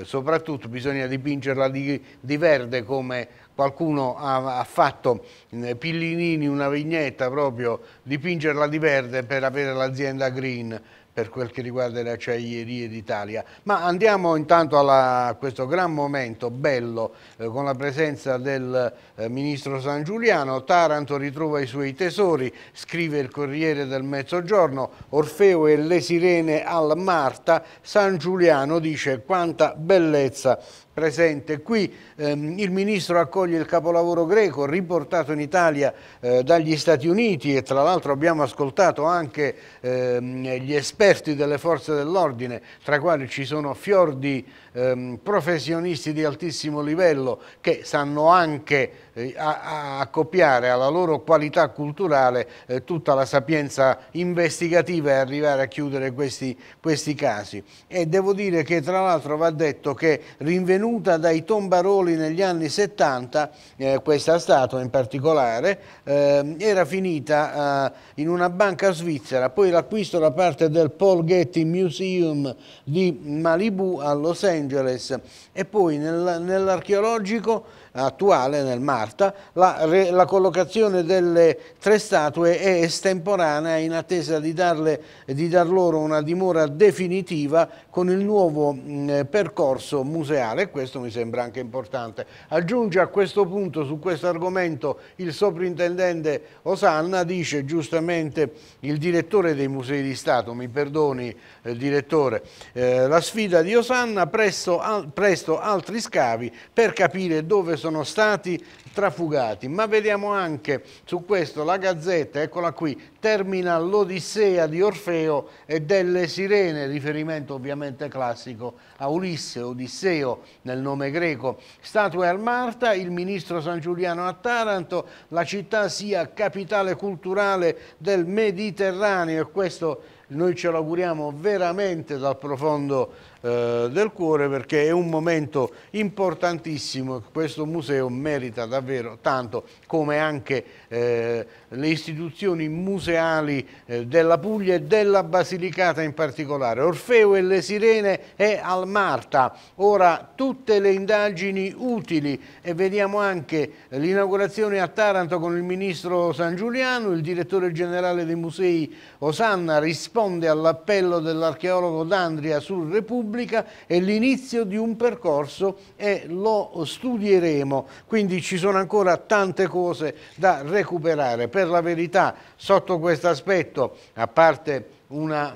eh, soprattutto bisogna dipingerla di, di verde come qualcuno ha, ha fatto mm, Pillinini una vignetta proprio dipingerla di verde per avere l'azienda green per quel che riguarda le acciaierie d'Italia. Ma andiamo intanto alla, a questo gran momento bello eh, con la presenza del eh, ministro San Giuliano. Taranto ritrova i suoi tesori, scrive il Corriere del Mezzogiorno, Orfeo e le sirene al Marta. San Giuliano dice quanta bellezza presente qui. Ehm, il ministro accoglie il capolavoro greco riportato in Italia eh, dagli Stati Uniti e tra l'altro abbiamo ascoltato anche ehm, gli esperti delle forze dell'ordine, tra i quali ci sono fiordi ehm, professionisti di altissimo livello che sanno anche eh, a, a copiare alla loro qualità culturale eh, tutta la sapienza investigativa e arrivare a chiudere questi, questi casi. E devo dire che tra l'altro va detto che rinvenuta dai tombaroli negli anni 70, eh, questa statua in particolare, eh, era finita eh, in una banca svizzera, poi l'acquisto da parte del Paul Getty Museum di Malibu a Los Angeles e poi nel, nell'archeologico attuale nel Marta, la, la, collocazione delle tre statue è estemporanea in attesa di, darle, di dar loro una dimora definitiva con il nuovo mh, percorso museale e questo mi sembra anche importante. Aggiunge a questo punto, su questo argomento, il soprintendente Osanna dice giustamente il direttore dei musei di Stato, mi perdoni eh, direttore, eh, la sfida di Osanna presto, al, presto altri scavi per capire dove sono sono stati trafugati. Ma vediamo anche su questo la Gazzetta, eccola qui, termina l'Odissea di Orfeo e delle Sirene, riferimento ovviamente classico a Ulisse, Odisseo nel nome greco. Statue al Marta, il ministro San Giuliano a Taranto, la città sia capitale culturale del Mediterraneo e questo noi ce lo auguriamo veramente dal profondo eh, del cuore perché è un momento importantissimo questo museo merita davvero tanto come anche eh, le istituzioni museali eh, della Puglia e della Basilicata in particolare Orfeo e le sirene e Marta ora tutte le indagini utili e vediamo anche l'inaugurazione a Taranto con il ministro San Giuliano il direttore generale dei musei Osanna risponde all'appello dell'archeologo D'Andria su Repubblica Repubblica è l'inizio di un percorso e lo studieremo. Quindi ci sono ancora tante cose da recuperare. Per la verità, sotto questo aspetto, a parte una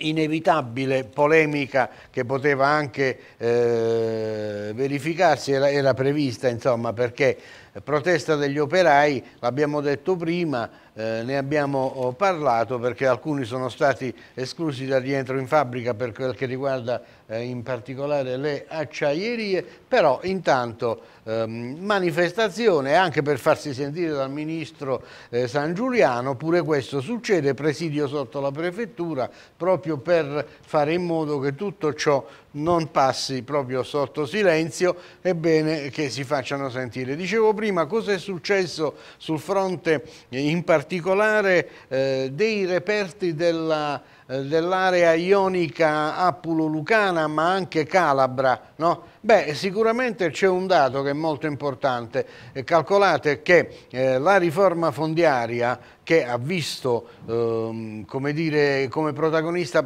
inevitabile polemica che poteva anche eh, verificarsi, era, era prevista insomma perché protesta degli operai, l'abbiamo detto prima, eh, ne abbiamo oh, parlato perché alcuni sono stati esclusi dal rientro in fabbrica per quel che riguarda eh, in particolare le acciaierie, però intanto ehm, manifestazione anche per farsi sentire dal ministro eh, San Giuliano, pure questo succede, presidio sotto la prefettura proprio per fare in modo che tutto ciò non passi proprio sotto silenzio, è bene che si facciano sentire. Dicevo prima cosa è successo sul fronte in particolare particolare eh, dei reperti della, eh, dell'area ionica Appulo-Lucana ma anche Calabra, no? Beh, sicuramente c'è un dato che è molto importante. Eh, calcolate che eh, la riforma fondiaria che ha visto ehm, come, dire, come, protagonista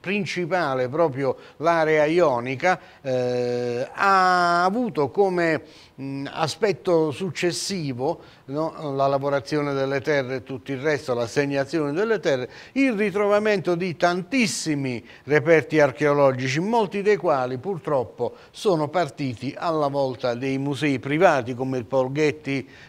principale proprio l'area ionica, eh, ha avuto come mh, aspetto successivo no, la lavorazione delle terre e tutto il resto, l'assegnazione delle terre, il ritrovamento di tantissimi reperti archeologici, molti dei quali purtroppo sono sono partiti alla volta dei musei privati come il Paul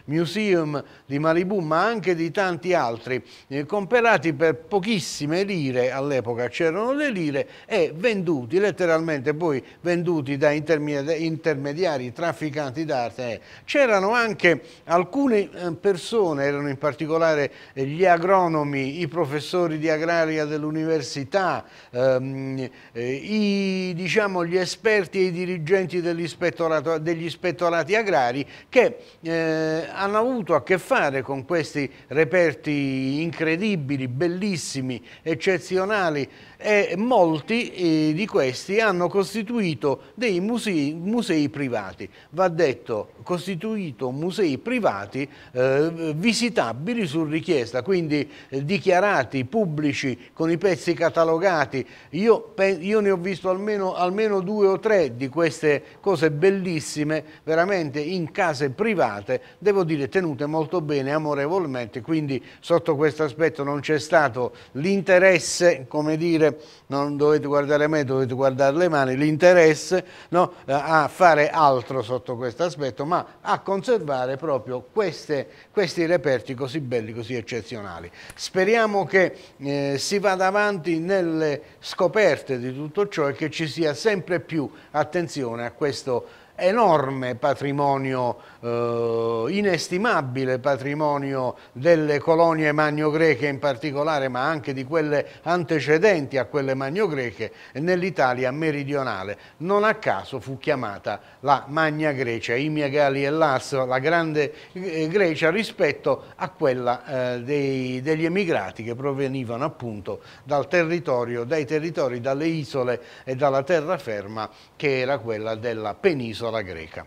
Museum di Malibu ma anche di tanti altri eh, comprati per pochissime lire all'epoca c'erano le lire e venduti letteralmente poi venduti da intermediari, trafficanti d'arte eh, c'erano anche alcune eh, persone erano in particolare eh, gli agronomi i professori di agraria dell'università ehm, eh, diciamo gli esperti e i dirigenti dirigenti degli, degli ispettorati agrari che eh, hanno avuto a che fare con questi reperti incredibili, bellissimi, eccezionali e molti eh, di questi hanno costituito dei musei, musei privati, va detto costituito musei privati eh, visitabili su richiesta, quindi eh, dichiarati pubblici con i pezzi catalogati. Io, io ne ho visto almeno, almeno, due o tre di queste cose bellissime, veramente in case private, devo dire tenute molto bene, amorevolmente, quindi sotto questo aspetto non c'è stato l'interesse, come dire, non dovete guardare me, dovete guardare le mani, l'interesse no, eh, a fare altro sotto questo aspetto, ma a conservare proprio queste, questi reperti così belli, così eccezionali. Speriamo che eh, si vada avanti nelle scoperte di tutto ciò e che ci sia sempre più attenzione a questo enorme patrimonio, eh, inestimabile patrimonio delle colonie magno-greche in particolare, ma anche di quelle antecedenti a quelle magno-greche nell'Italia meridionale. Non a caso fu chiamata la Magna Grecia, i Miagali e Lasso, la grande eh, Grecia rispetto a quella eh, dei, degli emigrati che provenivano appunto dal territorio, dai territori, dalle isole e dalla terraferma che era quella della penisola l'isola greca.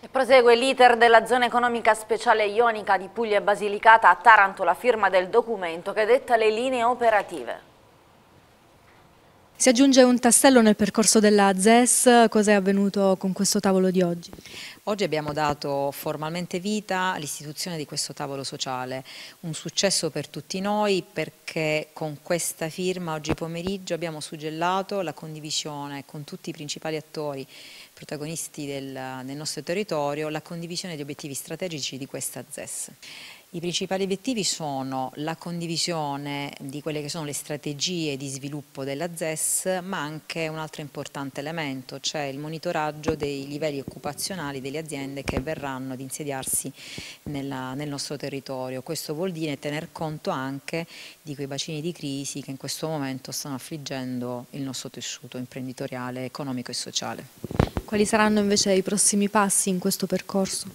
E prosegue l'iter della zona economica speciale ionica di Puglia e Basilicata a Taranto la firma del documento che detta le linee operative. Si aggiunge un tassello nel percorso della ZES, cos'è avvenuto con questo tavolo di oggi? Oggi abbiamo dato formalmente vita all'istituzione di questo tavolo sociale, un successo per tutti noi perché con questa firma oggi pomeriggio abbiamo suggellato la condivisione con tutti i principali attori protagonisti del, del nostro territorio la condivisione di obiettivi strategici di questa ZES. I principali obiettivi sono la condivisione di quelle che sono le strategie di sviluppo della ZES, ma anche un altro importante elemento, cioè il monitoraggio dei livelli occupazionali delle aziende che verranno ad insediarsi nella, nel nostro territorio. Questo vuol dire tener conto anche di quei bacini di crisi che in questo momento stanno affliggendo il nostro tessuto imprenditoriale, economico e sociale. Quali saranno invece i prossimi passi in questo percorso?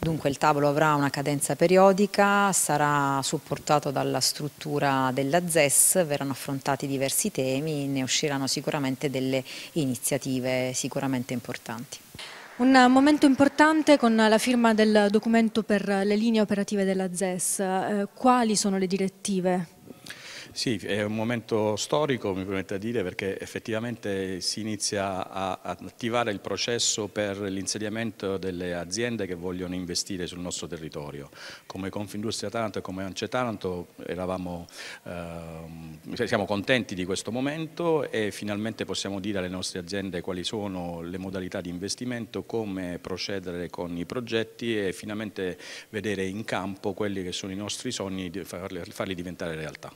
Dunque il tavolo avrà una cadenza periodica periodica, sarà supportato dalla struttura della ZES, verranno affrontati diversi temi ne usciranno sicuramente delle iniziative sicuramente importanti. Un momento importante con la firma del documento per le linee operative della ZES. Eh, quali sono le direttive? Sì, è un momento storico, mi permette di dire, perché effettivamente si inizia a attivare il processo per l'insediamento delle aziende che vogliono investire sul nostro territorio. Come Confindustria Taranto e come Ance Taranto eravamo, eh, siamo contenti di questo momento e finalmente possiamo dire alle nostre aziende quali sono le modalità di investimento, come procedere con i progetti e finalmente vedere in campo quelli che sono i nostri sogni e farli diventare realtà.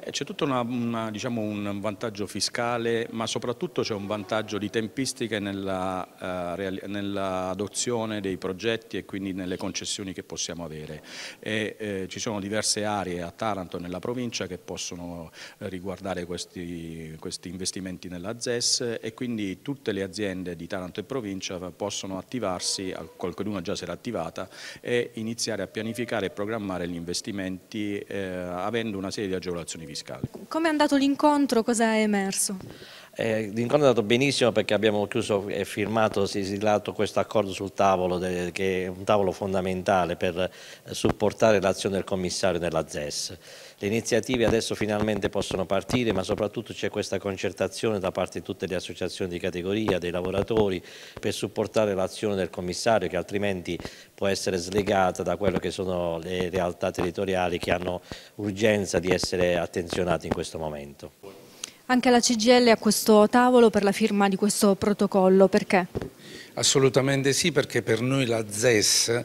Eh, c'è tutto una, una, diciamo un vantaggio fiscale, ma soprattutto c'è un vantaggio di tempistiche eh, nell'adozione nell dei progetti e quindi nelle concessioni che possiamo avere. E, eh, ci sono diverse aree a Taranto e nella provincia che possono eh, riguardare questi, questi investimenti nella ZES e quindi tutte le aziende di Taranto e provincia possono attivarsi, qualcuno già si era attivata, e iniziare a pianificare e programmare gli investimenti eh, avendo una serie di agevolazioni agevolazioni fiscali. Come è andato l'incontro? Cosa è emerso? Eh, l'incontro è andato benissimo perché abbiamo chiuso e firmato, siglato questo accordo sul tavolo, de, che è un tavolo fondamentale per supportare l'azione del commissario della ZES. Le iniziative adesso finalmente possono partire, ma soprattutto c'è questa concertazione da parte di tutte le associazioni di categoria, dei lavoratori, per supportare l'azione del commissario che altrimenti può essere slegata da quello che sono le realtà territoriali che hanno urgenza di essere attenzionate in questo momento. Anche la CGL è a questo tavolo per la firma di questo protocollo, perché? Assolutamente sì, perché per noi la ZES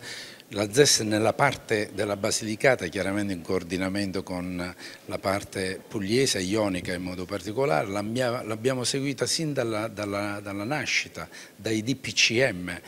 la ZES nella parte della Basilicata, chiaramente in coordinamento con la parte pugliese, ionica in modo particolare, l'abbiamo seguita sin dalla, dalla, dalla nascita, dai DPCM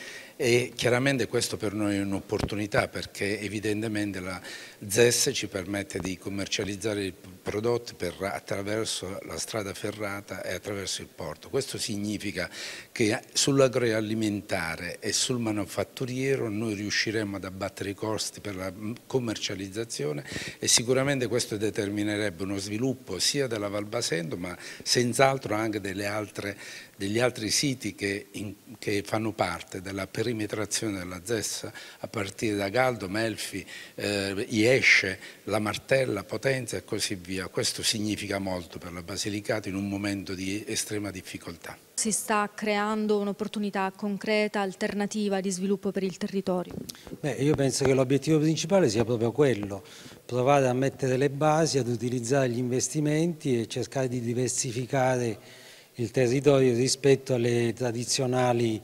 e chiaramente questo per noi è un'opportunità perché evidentemente la ZES ci permette di commercializzare i prodotti per, attraverso la strada ferrata e attraverso il porto. Questo significa che sull'agroalimentare e sul manufatturiero noi riusciremo ad abbattere i costi per la commercializzazione e sicuramente questo determinerebbe uno sviluppo sia della Valbasento ma senz'altro anche delle altre degli altri siti che, in, che, fanno parte della perimetrazione della ZES, a partire da Galdo, Melfi, eh, Iesce, La Martella, Potenza e così via. Questo significa molto per la Basilicata in un momento di estrema difficoltà. Si sta creando un'opportunità concreta, alternativa di sviluppo per il territorio? Beh, io penso che l'obiettivo principale sia proprio quello, provare a mettere le basi, ad utilizzare gli investimenti e cercare di diversificare il territorio rispetto alle tradizionali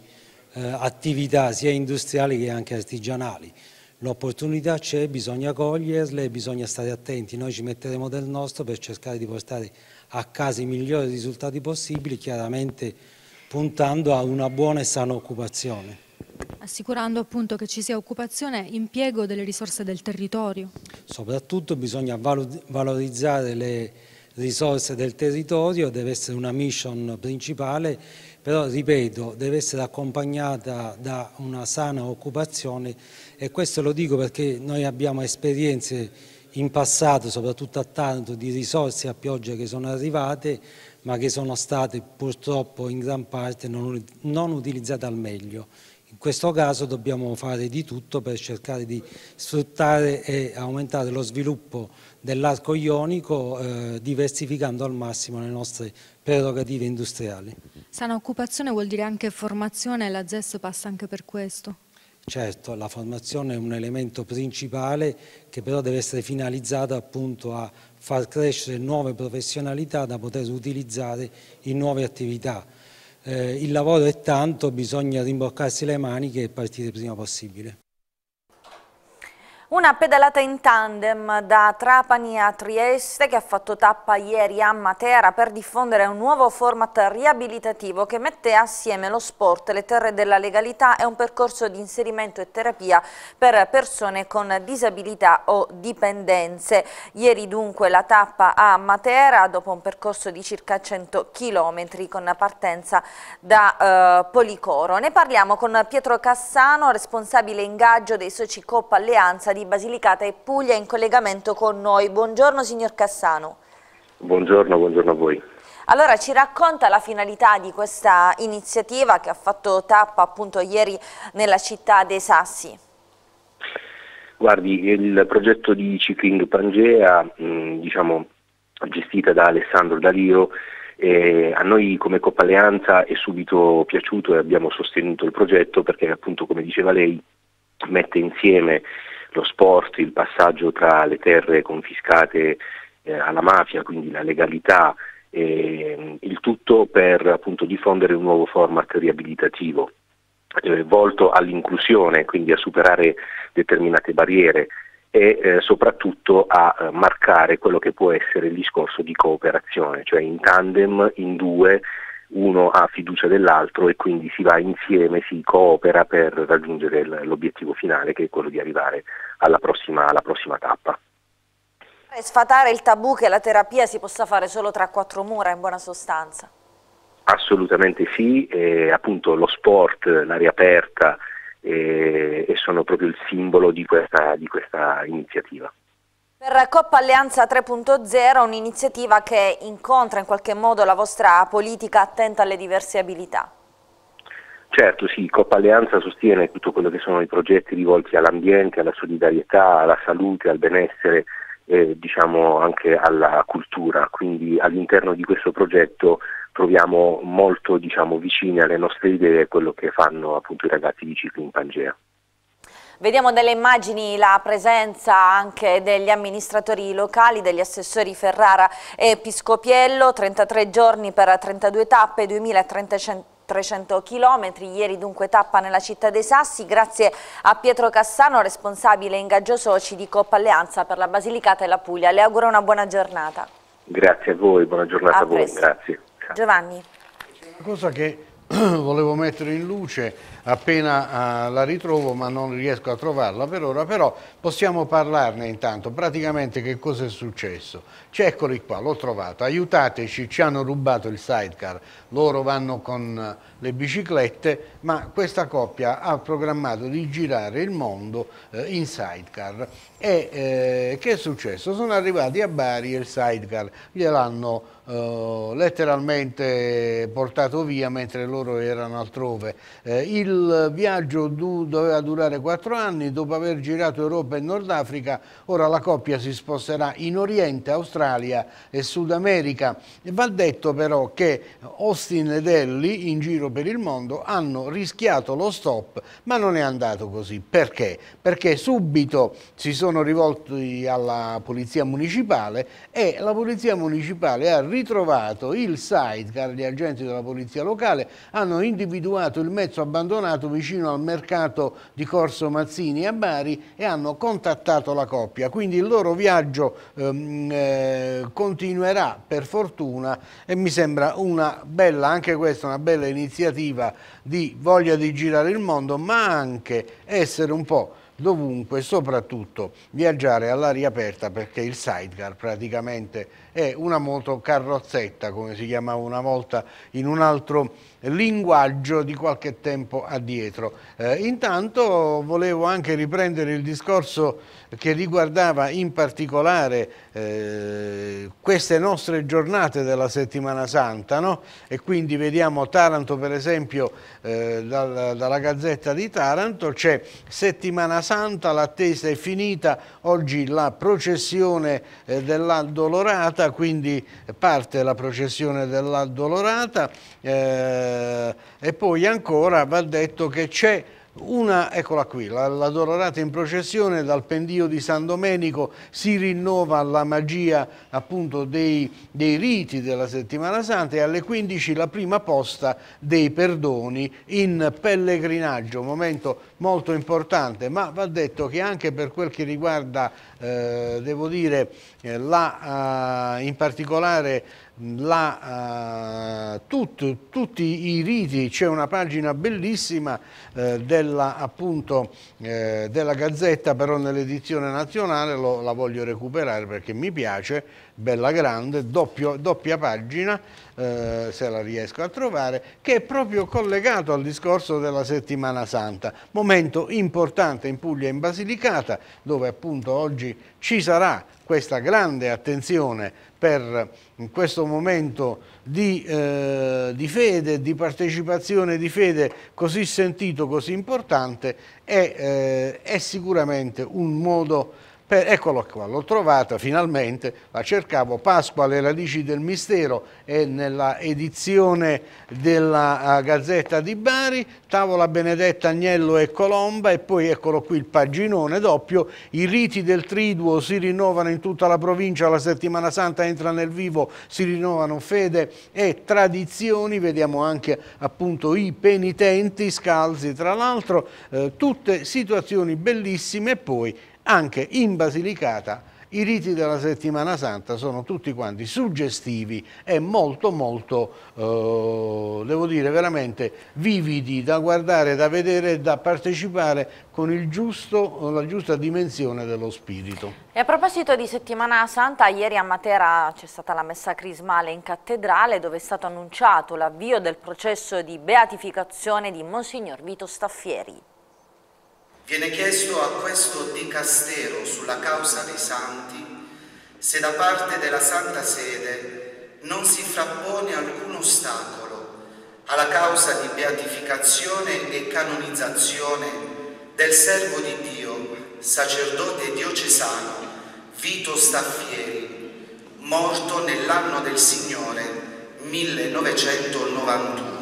eh, attività sia industriali che anche artigianali. L'opportunità c'è, bisogna coglierle, bisogna stare attenti, noi ci metteremo del nostro per cercare di portare a casa i migliori risultati possibili, chiaramente puntando a una buona e sana occupazione. Assicurando appunto che ci sia occupazione, impiego delle risorse del territorio. Soprattutto bisogna valorizzare le risorse del territorio, deve essere una mission principale, però ripeto, deve essere accompagnata da una sana occupazione e questo lo dico perché noi abbiamo esperienze in passato, soprattutto a Taranto, di risorse a pioggia che sono arrivate ma che sono state purtroppo in gran parte non, non utilizzate al meglio. In questo caso dobbiamo fare di tutto per cercare di sfruttare e aumentare lo sviluppo dell'arco ionico eh, diversificando al massimo le nostre prerogative industriali. Sana occupazione vuol dire anche formazione e la ZES passa anche per questo? Certo, la formazione è un elemento principale che però deve essere finalizzata appunto a far crescere nuove professionalità da poter utilizzare in nuove attività. Eh, il lavoro è tanto, bisogna rimboccarsi le maniche e partire prima possibile. Una pedalata in tandem da Trapani a Trieste che ha fatto tappa ieri a Matera per diffondere un nuovo format riabilitativo che mette assieme lo sport, le terre della legalità e un percorso di inserimento e terapia per persone con disabilità o dipendenze. Ieri dunque la tappa a Matera dopo un percorso di circa 100 km con partenza da eh, Policoro. Ne parliamo con Pietro Cassano, responsabile ingaggio dei Soci Coppa Alleanza di Basilicata e Puglia in collegamento con noi. Buongiorno signor Cassano. Buongiorno, buongiorno a voi. Allora ci racconta la finalità di questa iniziativa che ha fatto tappa appunto ieri nella città dei Sassi. Guardi, il progetto di Cycling Pangea, diciamo, gestita da Alessandro Dalio, eh, a noi come Coppa Alleanza è subito piaciuto e abbiamo sostenuto il progetto perché appunto come diceva lei mette insieme lo sport, il passaggio tra le terre confiscate eh, alla mafia, quindi la legalità, eh, il tutto per appunto, diffondere un nuovo format riabilitativo eh, volto all'inclusione, quindi a superare determinate barriere e eh, soprattutto a eh, marcare quello che può essere il discorso di cooperazione, cioè in tandem, in due, uno ha fiducia dell'altro e quindi si va insieme, si coopera per raggiungere l'obiettivo finale che è quello di arrivare alla prossima, alla prossima tappa. E sfatare il tabù che la terapia si possa fare solo tra quattro mura in buona sostanza. Assolutamente sì, e appunto lo sport, l'aria aperta eh, e, sono proprio il simbolo di questa, di questa iniziativa. Per Coppa Alleanza 3.0 un'iniziativa che incontra in qualche modo la vostra politica attenta alle diverse abilità. Certo, sì, Coppa Alleanza sostiene tutto quello che sono i progetti rivolti all'ambiente, alla solidarietà, alla salute, al benessere eh, diciamo anche alla cultura, quindi all'interno di questo progetto troviamo molto diciamo, vicine alle nostre idee quello che fanno appunto, i ragazzi di Ciclo in Pangea. Vediamo nelle immagini la presenza anche degli amministratori locali, degli assessori Ferrara e Piscopiello, 33 giorni per 32 tappe, 2300 300 km, ieri dunque tappa nella città dei Sassi, grazie a Pietro Cassano, responsabile ingaggio soci di Coppa Alleanza per la Basilicata e la Puglia. Le auguro una buona giornata. Grazie a voi, buona giornata a, a voi, grazie. Giovanni. La cosa che volevo mettere in luce appena eh, la ritrovo ma non riesco a trovarla per ora, però possiamo parlarne intanto, praticamente che cosa è successo. Cioè, eccoli qua, l'ho trovato, aiutateci, ci hanno rubato il sidecar, loro vanno con eh, le biciclette, ma questa coppia ha programmato di girare il mondo eh, in sidecar. E eh, che è successo? Sono arrivati a Bari e il sidecar gliel'hanno eh, letteralmente portato via mentre loro erano altrove. Eh, il il viaggio du doveva durare quattro anni, dopo aver girato Europa e Nord Africa, ora la coppia si sposterà in Oriente, Australia e Sud America. Va detto però che Austin ed Ellie, in giro per il mondo, hanno rischiato lo stop, ma non è andato così. Perché? Perché subito si sono rivolti alla polizia municipale e la polizia municipale ha ritrovato il sidecar, gli agenti della polizia locale hanno individuato il mezzo abbandonato posizionato vicino al mercato di Corso Mazzini a Bari e hanno contattato la coppia. Quindi il loro viaggio ehm, eh, continuerà per fortuna e mi sembra una bella, anche questa, una bella iniziativa di voglia di girare il mondo, ma anche essere un po' dovunque, soprattutto viaggiare all'aria aperta perché il sidecar praticamente è una motocarrozzetta, come si chiamava una volta in un altro linguaggio di qualche tempo addietro. Eh, intanto volevo anche riprendere il discorso che riguardava in particolare eh, queste nostre giornate della settimana santa no? e quindi vediamo Taranto per esempio eh, dalla, dalla Gazzetta di Taranto c'è settimana santa, l'attesa è finita, oggi la processione eh, dell'Addolorata Dolorata, quindi parte la processione dell'Addolorata eh, e poi ancora va detto che c'è una, eccola qui, la, la Dororata in processione dal pendio di San Domenico si rinnova la magia appunto dei, dei riti della settimana santa e alle 15 la prima posta dei perdoni in pellegrinaggio, un momento molto importante, ma va detto che anche per quel che riguarda, eh, devo dire, eh, la, eh, in particolare la, uh, eh, tutto, tutti i riti, c'è una pagina bellissima uh, della, appunto, uh, della Gazzetta, però nell'edizione nazionale lo, la voglio recuperare perché mi piace, bella grande, doppio, doppia pagina, se la riesco a trovare, che è proprio collegato al discorso della settimana santa, momento importante in Puglia e in Basilicata, dove appunto oggi ci sarà questa grande attenzione per questo momento di, eh, di, fede, di partecipazione di fede così sentito, così importante, è, eh, è sicuramente un modo per, eccolo qua, l'ho trovata finalmente, la cercavo, Pasqua, le radici del mistero è nella edizione della uh, Gazzetta di Bari, Tavola Benedetta, Agnello e Colomba e poi eccolo qui il paginone doppio, i riti del triduo si rinnovano in tutta la provincia, la settimana santa entra nel vivo, si rinnovano fede e tradizioni, vediamo anche appunto i penitenti scalzi tra l'altro, eh, tutte situazioni bellissime e poi anche in Basilicata i riti della settimana santa sono tutti quanti suggestivi e molto molto eh, devo dire veramente vividi da guardare, da vedere e da partecipare con giusto, la giusta dimensione dello spirito. E a proposito di settimana santa, ieri a Matera c'è stata la messa crismale in cattedrale dove è stato annunciato l'avvio del processo di beatificazione di Monsignor Vito Staffieri. Viene chiesto a questo dicastero sulla causa dei santi se da parte della Santa Sede non si frappone alcun ostacolo alla causa di beatificazione e canonizzazione del servo di Dio, sacerdote diocesano Vito Staffieri, morto nell'anno del Signore 1991.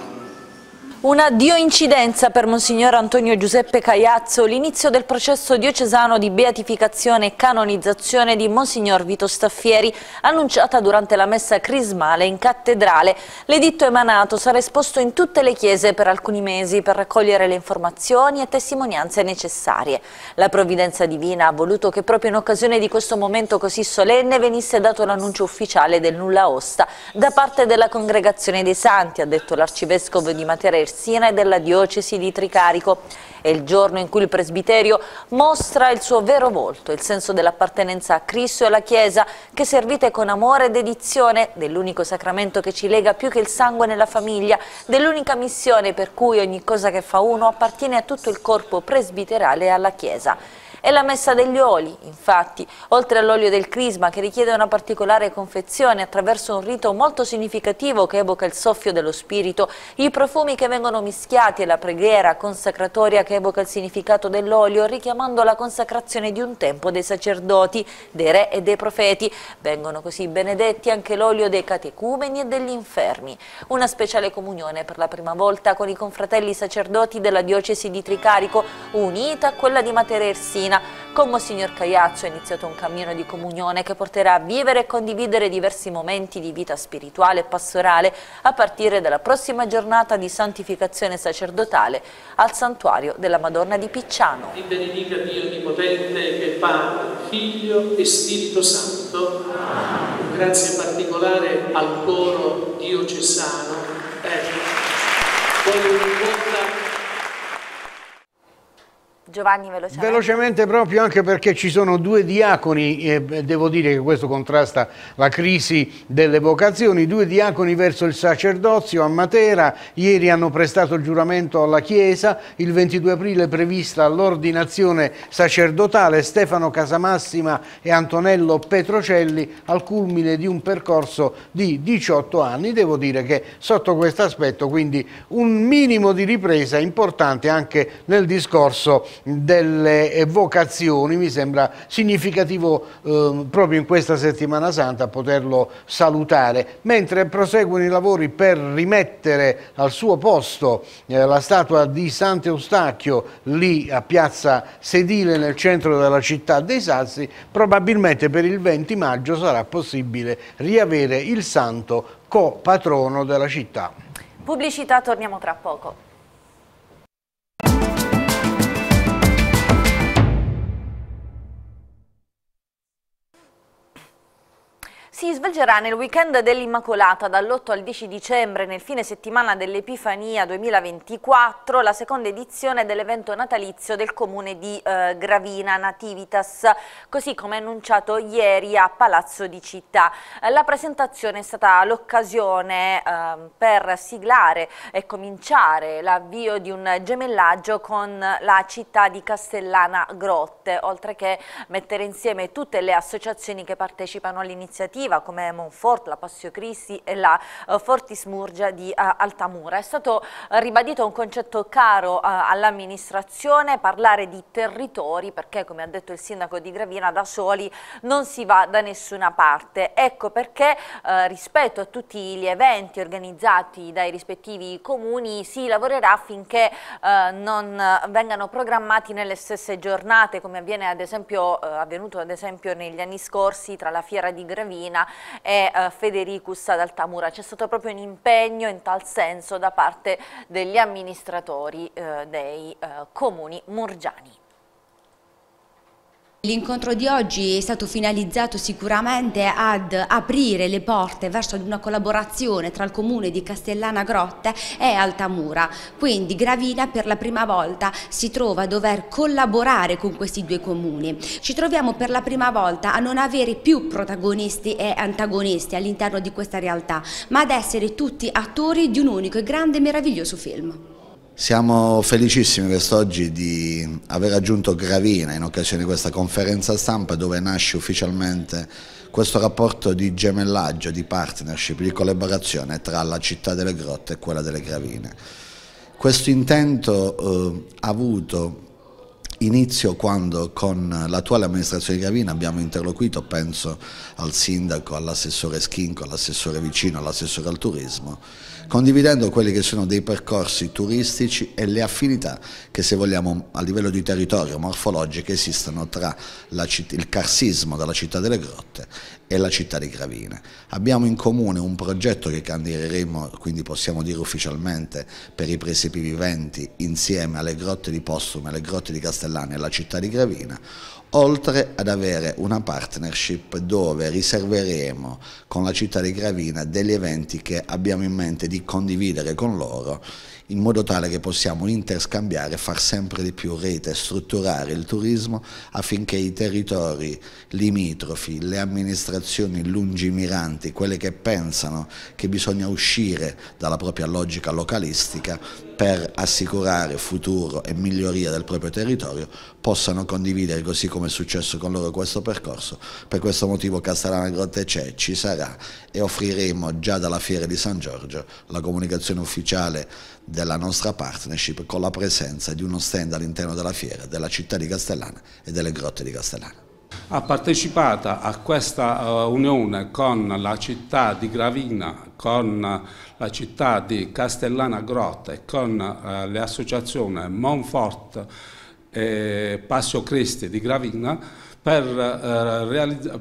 Una dioincidenza per Monsignor Antonio Giuseppe Caiazzo, l'inizio del processo diocesano di beatificazione e canonizzazione di Monsignor Vito Staffieri, annunciata durante la messa crismale in cattedrale. L'editto emanato sarà esposto in tutte le chiese per alcuni mesi per raccogliere le informazioni e testimonianze necessarie. La provvidenza divina ha voluto che proprio in occasione di questo momento così solenne venisse dato l'annuncio ufficiale del nulla osta da parte della Congregazione dei Santi, ha detto l'arcivescovo di Matera Prersine della diocesi di Tricarico. È il giorno in cui il presbiterio mostra il suo vero volto, il senso dell'appartenenza a Cristo e alla Chiesa, che servite con amore e dedizione dell'unico sacramento che ci lega più che il sangue nella famiglia, dell'unica missione per cui ogni cosa che fa uno appartiene a tutto il corpo presbiterale e alla Chiesa. È la messa degli oli, infatti, oltre all'olio del crisma che richiede una particolare confezione attraverso un rito molto significativo che evoca il soffio dello spirito, i profumi che vengono mischiati e la preghiera consacratoria che evoca il significato dell'olio richiamando la consacrazione di un tempo dei sacerdoti, dei re e dei profeti. Vengono così benedetti anche l'olio dei catecumeni e degli infermi. Una speciale comunione per la prima volta con i confratelli sacerdoti della diocesi di Tricarico, unita a quella di Matera Ersina Messina, con Monsignor Cagliazzo è iniziato un cammino di comunione che porterà a vivere e condividere diversi momenti di vita spirituale e pastorale a partire dalla prossima giornata di santificazione sacerdotale al santuario della Madonna di Picciano. Ti benedica Dio Onnipotente che Padre, Figlio e Spirito Santo. Un grazie particolare al coro diocesano. Ecco. Eh. Giovanni velocemente. Velocemente proprio anche perché ci sono due diaconi, eh, devo dire che questo contrasta la crisi delle vocazioni, due diaconi verso il sacerdozio a Matera, ieri hanno prestato il giuramento alla Chiesa, il 22 aprile è prevista l'ordinazione sacerdotale Stefano Casamassima e Antonello Petrocelli al culmine di un percorso di 18 anni, devo dire che sotto questo aspetto quindi un minimo di ripresa importante anche nel discorso delle vocazioni, mi sembra significativo eh, proprio in questa settimana santa poterlo salutare, mentre proseguono i lavori per rimettere al suo posto eh, la statua di Sant'Eustachio lì a Piazza Sedile nel centro della città dei Sassi, probabilmente per il 20 maggio sarà possibile riavere il santo co-patrono della città. Pubblicità, torniamo tra poco. si svolgerà nel weekend dell'Immacolata dall'8 al 10 dicembre nel fine settimana dell'Epifania 2024 la seconda edizione dell'evento natalizio del comune di eh, Gravina Nativitas così come annunciato ieri a Palazzo di Città. La presentazione è stata l'occasione eh, per siglare e cominciare l'avvio di un gemellaggio con la città di Castellana Grotte oltre che mettere insieme tutte le associazioni che partecipano all'iniziativa estiva come Monfort, la Passio Cristi e la eh, Fortis Murgia di eh, Altamura. È stato eh, ribadito un concetto caro all'amministrazione, parlare di territori perché come ha detto il sindaco di Gravina da soli non si va da nessuna parte. Ecco perché rispetto a tutti gli eventi organizzati dai rispettivi comuni si lavorerà affinché non vengano programmati nelle stesse giornate come avviene ad esempio, avvenuto ad esempio negli anni scorsi tra la fiera di Gravina Messina e eh, Federicus ad Altamura. C'è stato proprio un impegno in tal senso da parte degli amministratori eh, dei eh, comuni murgiani. L'incontro di oggi è stato finalizzato sicuramente ad aprire le porte verso una collaborazione tra il comune di Castellana Grotte e Altamura, quindi Gravina per la prima volta si trova a dover collaborare con questi due comuni. Ci troviamo per la prima volta a non avere più protagonisti e antagonisti all'interno di questa realtà, ma ad essere tutti attori di un unico e grande e meraviglioso film. Siamo felicissimi quest'oggi di aver raggiunto Gravina in occasione di questa conferenza stampa dove nasce ufficialmente questo rapporto di gemellaggio, di partnership, di collaborazione tra la città delle grotte e quella delle gravine. Questo intento eh, ha avuto inizio quando con l'attuale amministrazione di Gravina abbiamo interloquito, penso al sindaco, all'assessore Schinco, all'assessore Vicino, all'assessore al turismo, condividendo quelli che sono dei percorsi turistici e le affinità che se vogliamo a livello di territorio morfologiche esistono tra il carsismo della città delle grotte e la città di Gravina. Abbiamo in comune un progetto che candideremo, quindi possiamo dire ufficialmente, per i presepi viventi insieme alle grotte di Postum alle grotte di Castellani e alla città di Gravina, oltre ad avere una partnership dove riserveremo con la città di Gravina degli eventi che abbiamo in mente di condividere con loro in modo tale che possiamo interscambiare, far sempre di più rete, strutturare il turismo affinché i territori limitrofi, le amministrazioni lungimiranti, quelle che pensano che bisogna uscire dalla propria logica localistica per assicurare futuro e miglioria del proprio territorio, possano condividere così come è successo con loro questo percorso. Per questo motivo Castellana Grotte c'è, ci sarà e offriremo già dalla Fiera di San Giorgio la comunicazione ufficiale della nostra partnership con la presenza di uno stand all'interno della fiera della città di Castellana e delle grotte di Castellana ha partecipato a questa eh, unione con la città di Gravina, con eh, la città di Castellana Grotte, e con eh, le associazioni Monfort e Passio Cristi di Gravina per,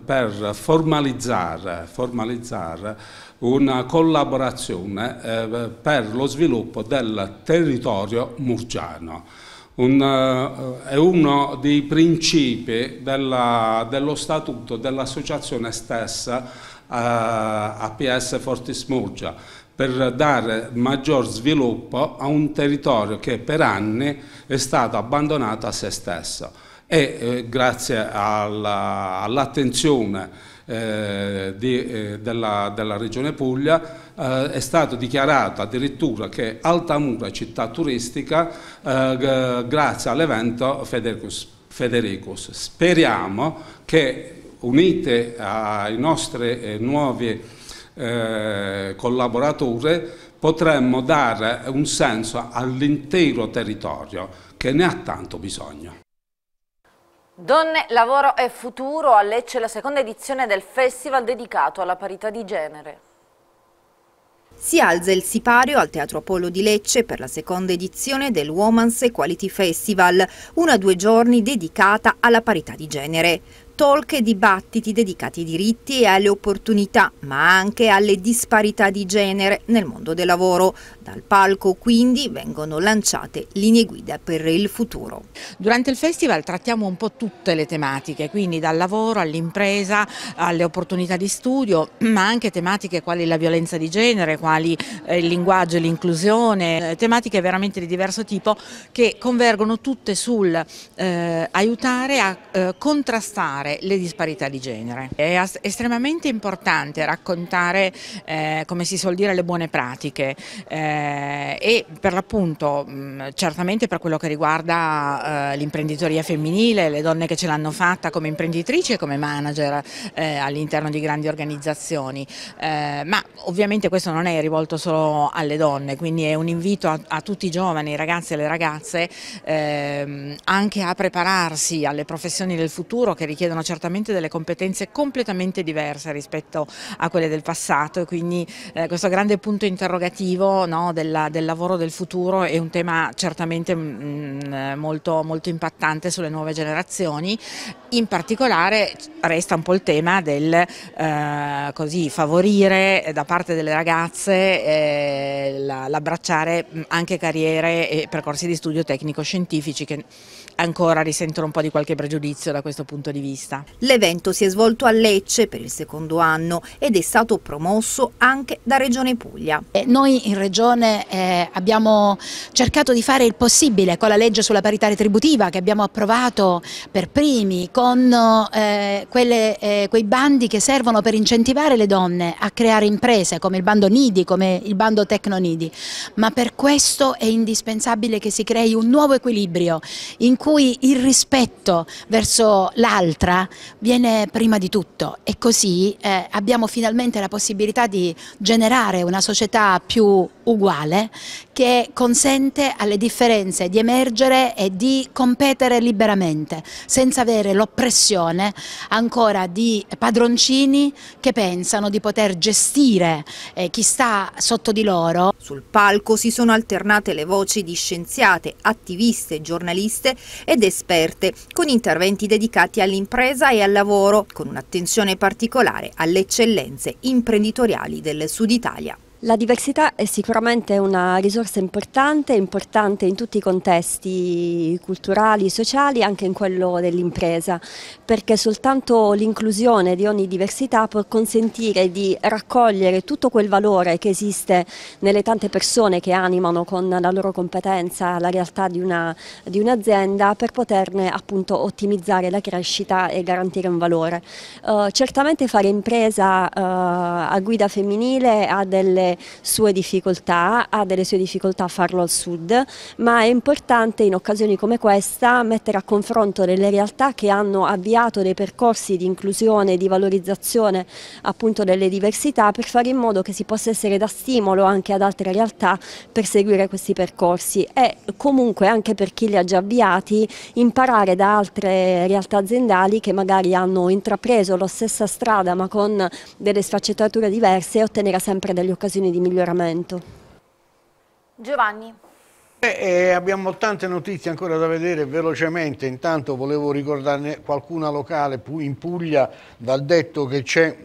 per formalizzare, formalizzare una collaborazione eh, per lo sviluppo del territorio murgiano. Un, eh, è uno dei principi della, dello statuto dell'associazione stessa eh, APS Fortis Murgia per dare maggior sviluppo a un territorio che per anni è stato abbandonato a se stesso e eh, grazie all'attenzione all eh, di, eh, della, della, regione Puglia, eh, è stato dichiarato addirittura che Altamura è città turistica eh, grazie all'evento Federicus, Federicus. Speriamo che unite ai nostri eh, nuovi collaboratori potremmo dare un senso all'intero territorio che ne ha tanto bisogno. Donne, lavoro e futuro a Lecce la seconda edizione del festival dedicato alla parità di genere. Si alza il sipario al Teatro Apollo di Lecce per la seconda edizione del Women's Equality Festival, una due giorni dedicata alla parità di genere talk e dibattiti dedicati ai diritti e alle opportunità, ma anche alle disparità di genere nel mondo del lavoro, dal palco quindi vengono lanciate linee guida per il futuro. Durante il festival trattiamo un po' tutte le tematiche, quindi dal lavoro all'impresa, alle opportunità di studio, ma anche tematiche quali la violenza di genere, quali eh, il linguaggio e l'inclusione, eh, tematiche veramente di diverso tipo che convergono tutte sul eh, aiutare a eh, contrastare le disparità di genere. È estremamente importante raccontare, eh, come si suol dire, le buone pratiche. Eh, eh, e per l'appunto mm, certamente per quello che riguarda eh, l'imprenditoria femminile, le donne che ce l'hanno fatta come imprenditrici e come manager eh, all'interno di grandi organizzazioni, eh, ma ovviamente questo non è rivolto solo alle donne, quindi è un invito a, a tutti i giovani, i ragazzi e le ragazze ehm, anche a prepararsi alle professioni del futuro che richiedono certamente delle competenze completamente diverse rispetto a quelle del passato e quindi eh, questo grande punto interrogativo no, della, del lavoro del futuro è un tema certamente mh, mm, mm, molto, molto impattante sulle nuove generazioni, in particolare resta un po' il tema del eh, così, favorire eh, da parte delle ragazze eh, l'abbracciare mm, anche carriere e percorsi di studio tecnico-scientifici che ancora risentono un po' di qualche pregiudizio da questo punto di vista. L'evento si è svolto a Lecce per il secondo anno ed è stato promosso anche da Regione Puglia. Eh, noi in Regione eh, abbiamo cercato di fare il possibile con la legge sulla parità retributiva che abbiamo approvato per primi, con eh, quelle, quei bandi che servono per incentivare le donne a creare imprese come il bando Nidi, come il bando Tecno Nidi, ma per questo è indispensabile che si crei un nuovo equilibrio in cui il rispetto verso l'altra viene prima di tutto e così eh, abbiamo finalmente la possibilità di generare una società più uguale che consente alle differenze di emergere e di competere liberamente senza avere l'oppressione ancora di padroncini che pensano di poter gestire eh, chi sta sotto di loro. Sul palco si sono alternate le voci di scienziate, attiviste, giornaliste ed esperte, con interventi dedicati all'impresa e al lavoro, con un'attenzione particolare alle eccellenze imprenditoriali del Sud Italia. La diversità è sicuramente una risorsa importante, importante in tutti i contesti culturali, sociali, anche in quello dell'impresa, perché soltanto l'inclusione di ogni diversità può consentire di raccogliere tutto quel valore che esiste nelle tante persone che animano con la loro competenza la realtà di un'azienda un per poterne appunto ottimizzare la crescita e garantire un valore. Uh, certamente fare impresa uh, a guida femminile ha delle sue difficoltà, ha delle sue difficoltà a farlo al sud, ma è importante in occasioni come questa mettere a confronto delle realtà che hanno avviato dei percorsi di inclusione, di valorizzazione appunto delle diversità per fare in modo che si possa essere da stimolo anche ad altre realtà per seguire questi percorsi e comunque anche per chi li ha già avviati imparare da altre realtà aziendali che magari hanno intrapreso la stessa strada ma con delle sfaccettature diverse e ottenere sempre delle occasioni margini di miglioramento. Giovanni. Eh, eh, abbiamo tante notizie ancora da vedere velocemente, intanto volevo ricordarne qualcuna locale in Puglia dal detto che c'è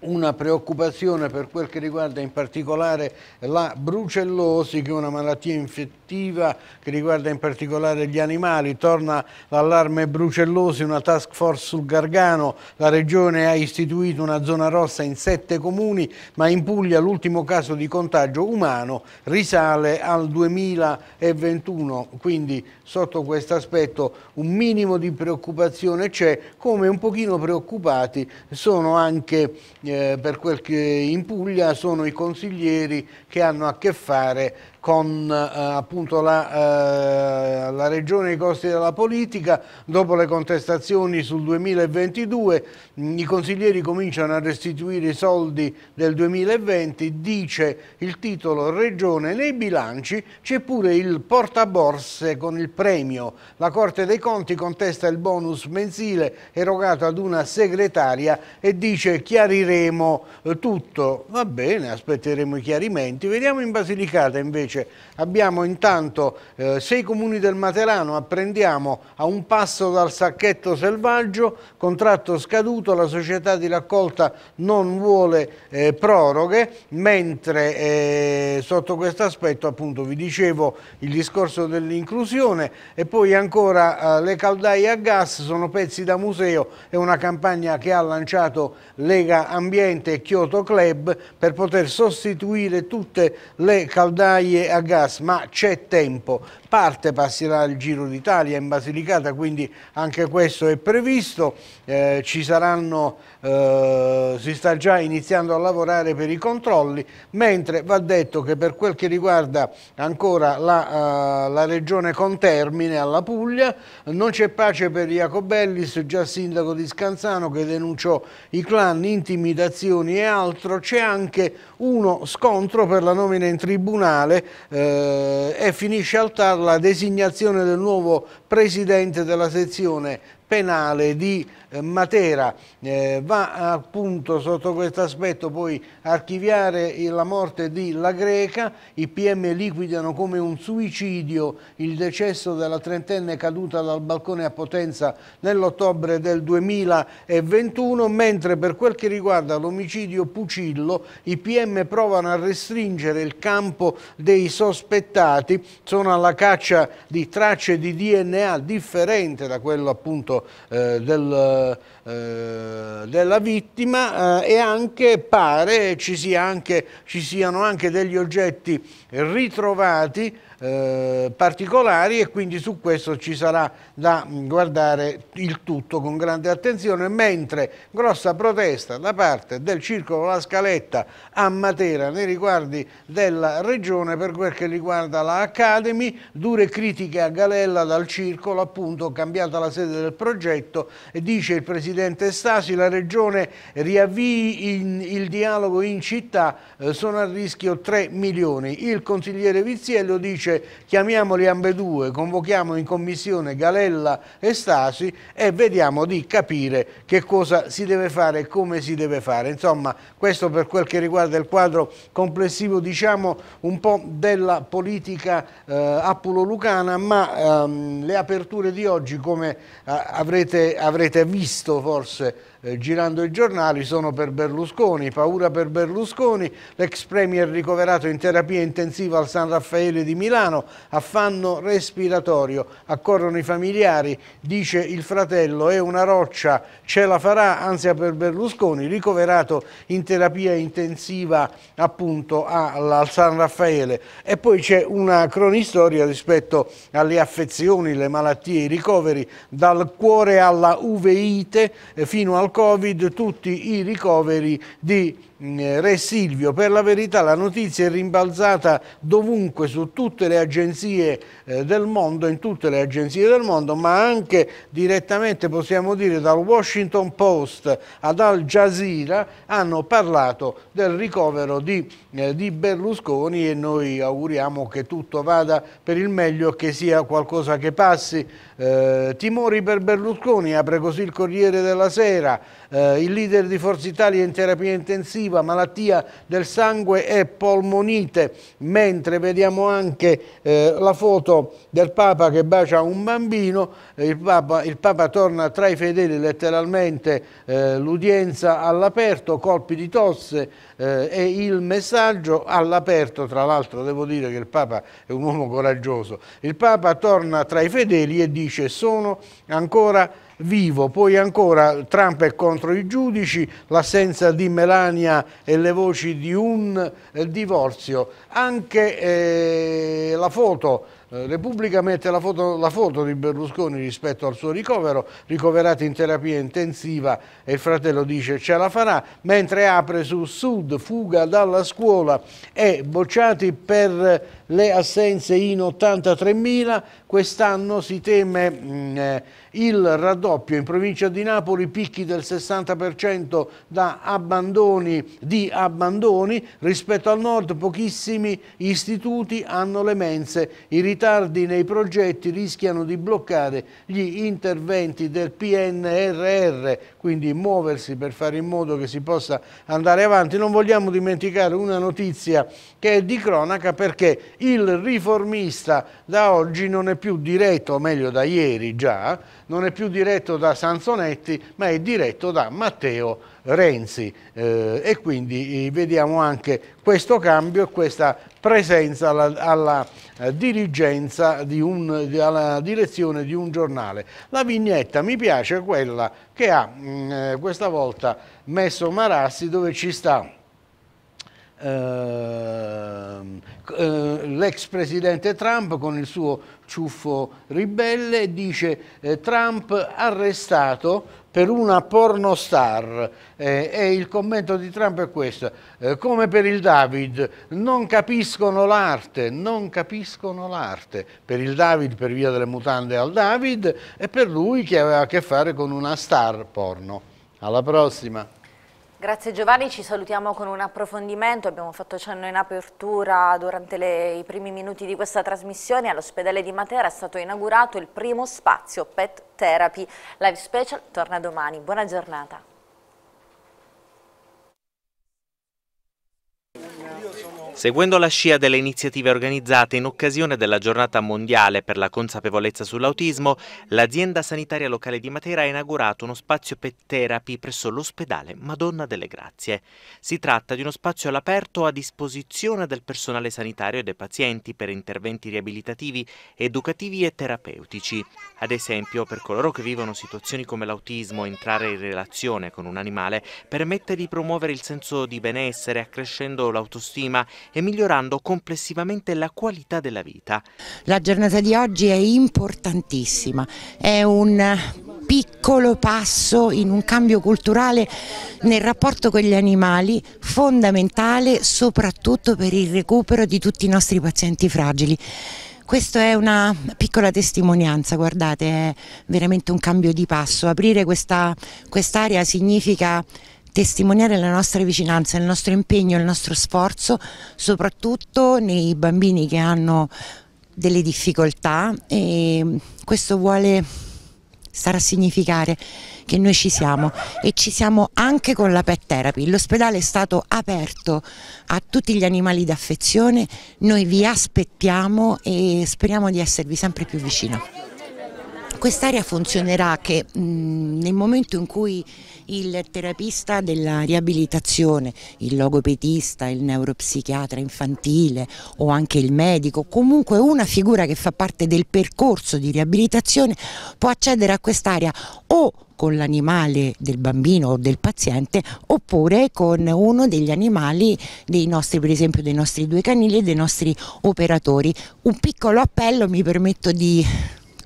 una preoccupazione per quel che riguarda in particolare la brucellosi che è una malattia infettiva che riguarda in particolare gli animali torna l'allarme brucellosi una task force sul Gargano la regione ha istituito una zona rossa in sette comuni ma in Puglia l'ultimo caso di contagio umano risale al 2021 quindi sotto questo aspetto un minimo di preoccupazione c'è come un pochino preoccupati sono anche eh, per quel che in Puglia sono i consiglieri che hanno a che fare con eh, appunto la, eh, la regione e i costi della politica, dopo le contestazioni sul 2022 mh, mm, i consiglieri cominciano a restituire i soldi del 2020, dice il titolo regione nei bilanci, c'è pure il portaborse con il premio, la Corte dei Conti contesta il bonus mensile erogato ad una segretaria e dice chiariremo eh, tutto, va bene aspetteremo i chiarimenti, vediamo in Basilicata invece Fenice. Abbiamo intanto eh, sei comuni del Materano, apprendiamo a un passo dal sacchetto selvaggio, contratto scaduto, la società di raccolta non vuole eh, proroghe, mentre eh, sotto questo aspetto appunto vi dicevo il discorso dell'inclusione e poi ancora eh, le caldaie a gas sono pezzi da museo e una campagna che ha lanciato Lega Ambiente e Kyoto Club per poter sostituire tutte le caldaie a gas, ma c'è tempo parte passerà il Giro d'Italia in Basilicata, quindi anche questo è previsto, eh, ci saranno, eh, si sta già iniziando a lavorare per i controlli, mentre va detto che per quel che riguarda ancora la, uh, la regione contermine alla Puglia, non c'è pace per Jacobellis, già sindaco di Scanzano che denunciò i clan, intimidazioni e altro, c'è anche uno scontro per la nomina in tribunale eh, e finisce al TAR la designazione del nuovo presidente della sezione penale di eh, Matera. Eh, va appunto sotto questo aspetto poi archiviare la morte di La Greca, i PM liquidano come un suicidio il decesso della trentenne caduta dal balcone a Potenza nell'ottobre del 2021, mentre per quel che riguarda l'omicidio Pucillo i PM provano a restringere il campo dei sospettati, sono alla caccia di tracce di DNA differente da quello appunto eh, del eh, della vittima eh, e anche pare ci, sia anche, ci siano anche degli oggetti ritrovati eh, particolari e quindi su questo ci sarà da mm, guardare il tutto con grande attenzione, mentre grossa protesta da parte del circolo La Scaletta a Matera nei riguardi della regione per quel che riguarda la Academy, dure critiche a Galella dal circolo appunto cambiata la sede del progetto e dice il presidente Stasi la regione riavvii il dialogo in città, eh, sono a rischio 3 milioni. Il consigliere Viziello dice dice chiamiamoli ambedue, convochiamo in commissione Galella e Stasi e vediamo di capire che cosa si deve fare e come si deve fare. Insomma, questo per quel che riguarda il quadro complessivo, diciamo, un po' della politica eh, appulo-lucana, ma ehm, le aperture di oggi, come eh, avrete, avrete visto forse, eh, girando i giornali sono per Berlusconi, paura per Berlusconi, l'ex premier ricoverato in terapia intensiva al San Raffaele di Milano, affanno respiratorio, accorrono i familiari, dice il fratello è una roccia, ce la farà, ansia per Berlusconi, ricoverato in terapia intensiva appunto al San Raffaele. E poi c'è una cronistoria rispetto alle affezioni, le malattie, i ricoveri, dal cuore alla uveite eh, fino al Covid tutti i ricoveri di Mm, Re Silvio, per la verità la notizia è rimbalzata dovunque su tutte le agenzie eh, del mondo, in tutte le agenzie del mondo, ma anche direttamente possiamo dire dal Washington Post ad Al Jazeera hanno parlato del ricovero di, eh, di Berlusconi e noi auguriamo che tutto vada per il meglio, che sia qualcosa che passi. Eh, timori per Berlusconi, apre così il Corriere della Sera, eh, il leader di Forza Italia in terapia intensiva infettiva, malattia del sangue e polmonite, mentre vediamo anche eh, la foto del Papa che bacia un bambino, il Papa, il Papa torna tra i fedeli letteralmente eh, l'udienza all'aperto, colpi di tosse eh, e il messaggio all'aperto, tra l'altro devo dire che il Papa è un uomo coraggioso, il Papa torna tra i fedeli e dice sono ancora vivo. Poi ancora Trump è contro i giudici, l'assenza di Melania e le voci di un eh, divorzio. Anche eh, la foto eh, Repubblica mette la foto, la foto, di Berlusconi rispetto al suo ricovero, ricoverato in terapia intensiva e il fratello dice ce la farà, mentre apre su Sud, fuga dalla scuola e bocciati per le assenze in 83.000, quest'anno si teme... Mh, mm, eh, il raddoppio in provincia di Napoli, picchi del 60% da abbandoni di abbandoni, rispetto al nord pochissimi istituti hanno le mense, i ritardi nei progetti rischiano di bloccare gli interventi del PNRR, quindi muoversi per fare in modo che si possa andare avanti. Non vogliamo dimenticare una notizia che è di cronaca perché il riformista da oggi non è più diretto, o meglio da ieri già, non è più diretto da Sanzonetti ma è diretto da Matteo Renzi eh, e quindi eh, vediamo anche questo cambio e questa presenza alla, alla eh, dirigenza di un, alla direzione di un giornale. La vignetta mi piace quella che ha mh, mm, eh, questa volta messo Marassi dove ci sta Uh, uh, l'ex presidente Trump con il suo ciuffo ribelle, dice eh, Trump arrestato per una pornostar eh, e il commento di Trump è questo, eh, come per il David, non capiscono l'arte, non capiscono l'arte, per il David per via delle mutande al David e per lui che aveva a che fare con una star porno. Alla prossima! Grazie Giovanni, ci salutiamo con un approfondimento, abbiamo fatto cenno in apertura durante le, i primi minuti di questa trasmissione, all'ospedale di Matera è stato inaugurato il primo spazio Pet Therapy, Live Special torna domani, buona giornata. Seguendo la scia delle iniziative organizzate in occasione della giornata mondiale per la consapevolezza sull'autismo, l'azienda sanitaria locale di Matera ha inaugurato uno spazio pet therapy presso l'ospedale Madonna delle Grazie. Si tratta di uno spazio all'aperto a disposizione del personale sanitario e dei pazienti per interventi riabilitativi, educativi e terapeutici. Ad esempio, per coloro che vivono situazioni come l'autismo, entrare in relazione con un animale permette di promuovere il senso di benessere, accrescendo l'autostima e migliorando complessivamente la qualità della vita. La giornata di oggi è importantissima, è un piccolo passo in un cambio culturale nel rapporto con gli animali fondamentale soprattutto per il recupero di tutti i nostri pazienti fragili. Questa è una piccola testimonianza, guardate, è veramente un cambio di passo. Aprire quest'area significa testimoniare la nostra vicinanza, il nostro impegno, il nostro sforzo, soprattutto nei bambini che hanno delle difficoltà e questo vuole a significare che noi ci siamo e ci siamo anche con la pet therapy. L'ospedale è stato aperto a tutti gli animali d'affezione, noi vi aspettiamo e speriamo di esservi sempre più vicino. Quest'area funzionerà che mh, mm, nel momento in cui il terapista della riabilitazione, il logopedista, il neuropsichiatra infantile o anche il medico, comunque una figura che fa parte del percorso di riabilitazione può accedere a quest'area o con l'animale del bambino o del paziente oppure con uno degli animali dei nostri, per esempio dei nostri due canili e dei nostri operatori. Un piccolo appello mi permetto di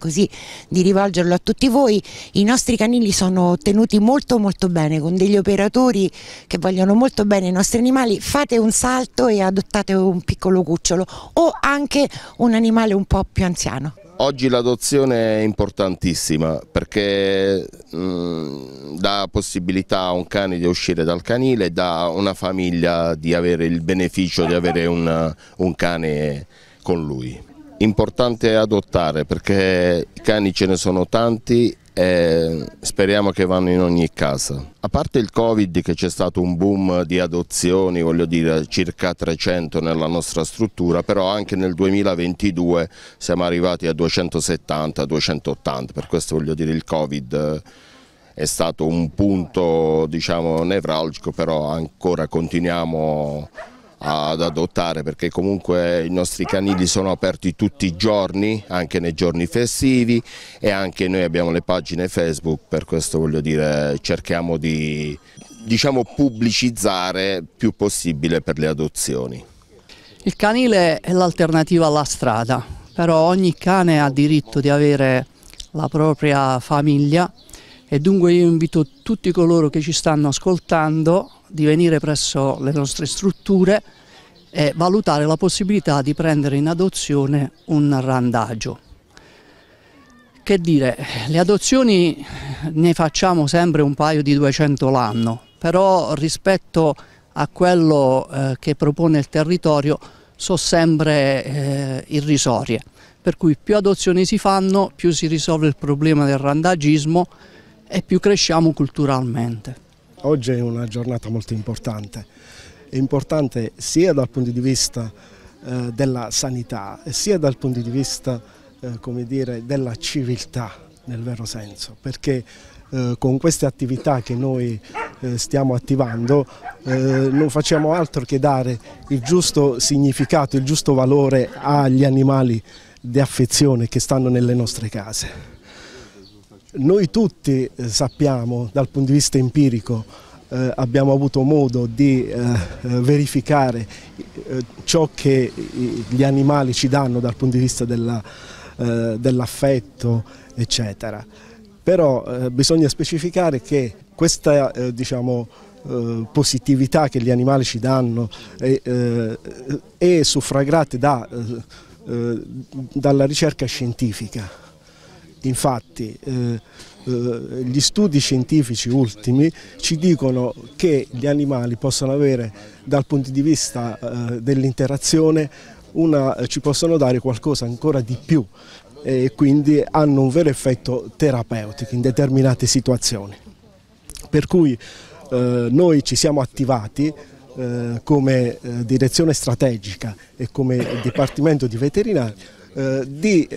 così di rivolgerlo a tutti voi. I nostri canili sono tenuti molto molto bene con degli operatori che vogliono molto bene i nostri animali. Fate un salto e adottate un piccolo cucciolo o anche un animale un po' più anziano. Oggi l'adozione è importantissima perché mh, mm, dà possibilità a un cane di uscire dal canile, dà a una famiglia di avere il beneficio di avere un, un cane con lui importante adottare perché i cani ce ne sono tanti e speriamo che vanno in ogni casa. A parte il Covid che c'è stato un boom di adozioni, voglio dire circa 300 nella nostra struttura, però anche nel 2022 siamo arrivati a 270-280, per questo voglio dire il Covid eh, è stato un punto diciamo, nevralgico, però ancora continuiamo ad adottare perché comunque i nostri canili sono aperti tutti i giorni, anche nei giorni festivi e anche noi abbiamo le pagine Facebook, per questo voglio dire cerchiamo di diciamo, pubblicizzare più possibile per le adozioni. Il canile è l'alternativa alla strada, però ogni cane ha diritto di avere la propria famiglia e dunque io invito tutti coloro che ci stanno ascoltando di venire presso le nostre strutture e valutare la possibilità di prendere in adozione un randaggio. Che dire, le adozioni ne facciamo sempre un paio di 200 l'anno, però rispetto a quello eh, che propone il territorio sono sempre eh, irrisorie, per cui più adozioni si fanno, più si risolve il problema del randagismo e più cresciamo culturalmente. Oggi è una giornata molto importante, è importante sia dal punto di vista eh, della sanità sia dal punto di vista eh, dire, della civiltà nel vero senso, perché eh, con queste attività che noi eh, stiamo attivando eh, non facciamo altro che dare il giusto significato, il giusto valore agli animali di affezione che stanno nelle nostre case. Noi tutti eh, sappiamo dal punto di vista empirico, eh, abbiamo avuto modo di eh, eh verificare eh, ciò che gli animali ci danno dal punto di vista eh, dell'affetto, eccetera. Però bisogna specificare che questa diciamo, positività che gli animali ci danno è, è suffragata da, dalla ricerca scientifica Infatti eh, eh, gli studi scientifici ultimi ci dicono che gli animali possono avere dal punto di vista eh, dell'interazione eh, ci possono dare qualcosa ancora di più e quindi hanno un vero effetto terapeutico in determinate situazioni. Per cui eh, noi ci siamo attivati eh, come direzione strategica e come Dipartimento di Veterinaria di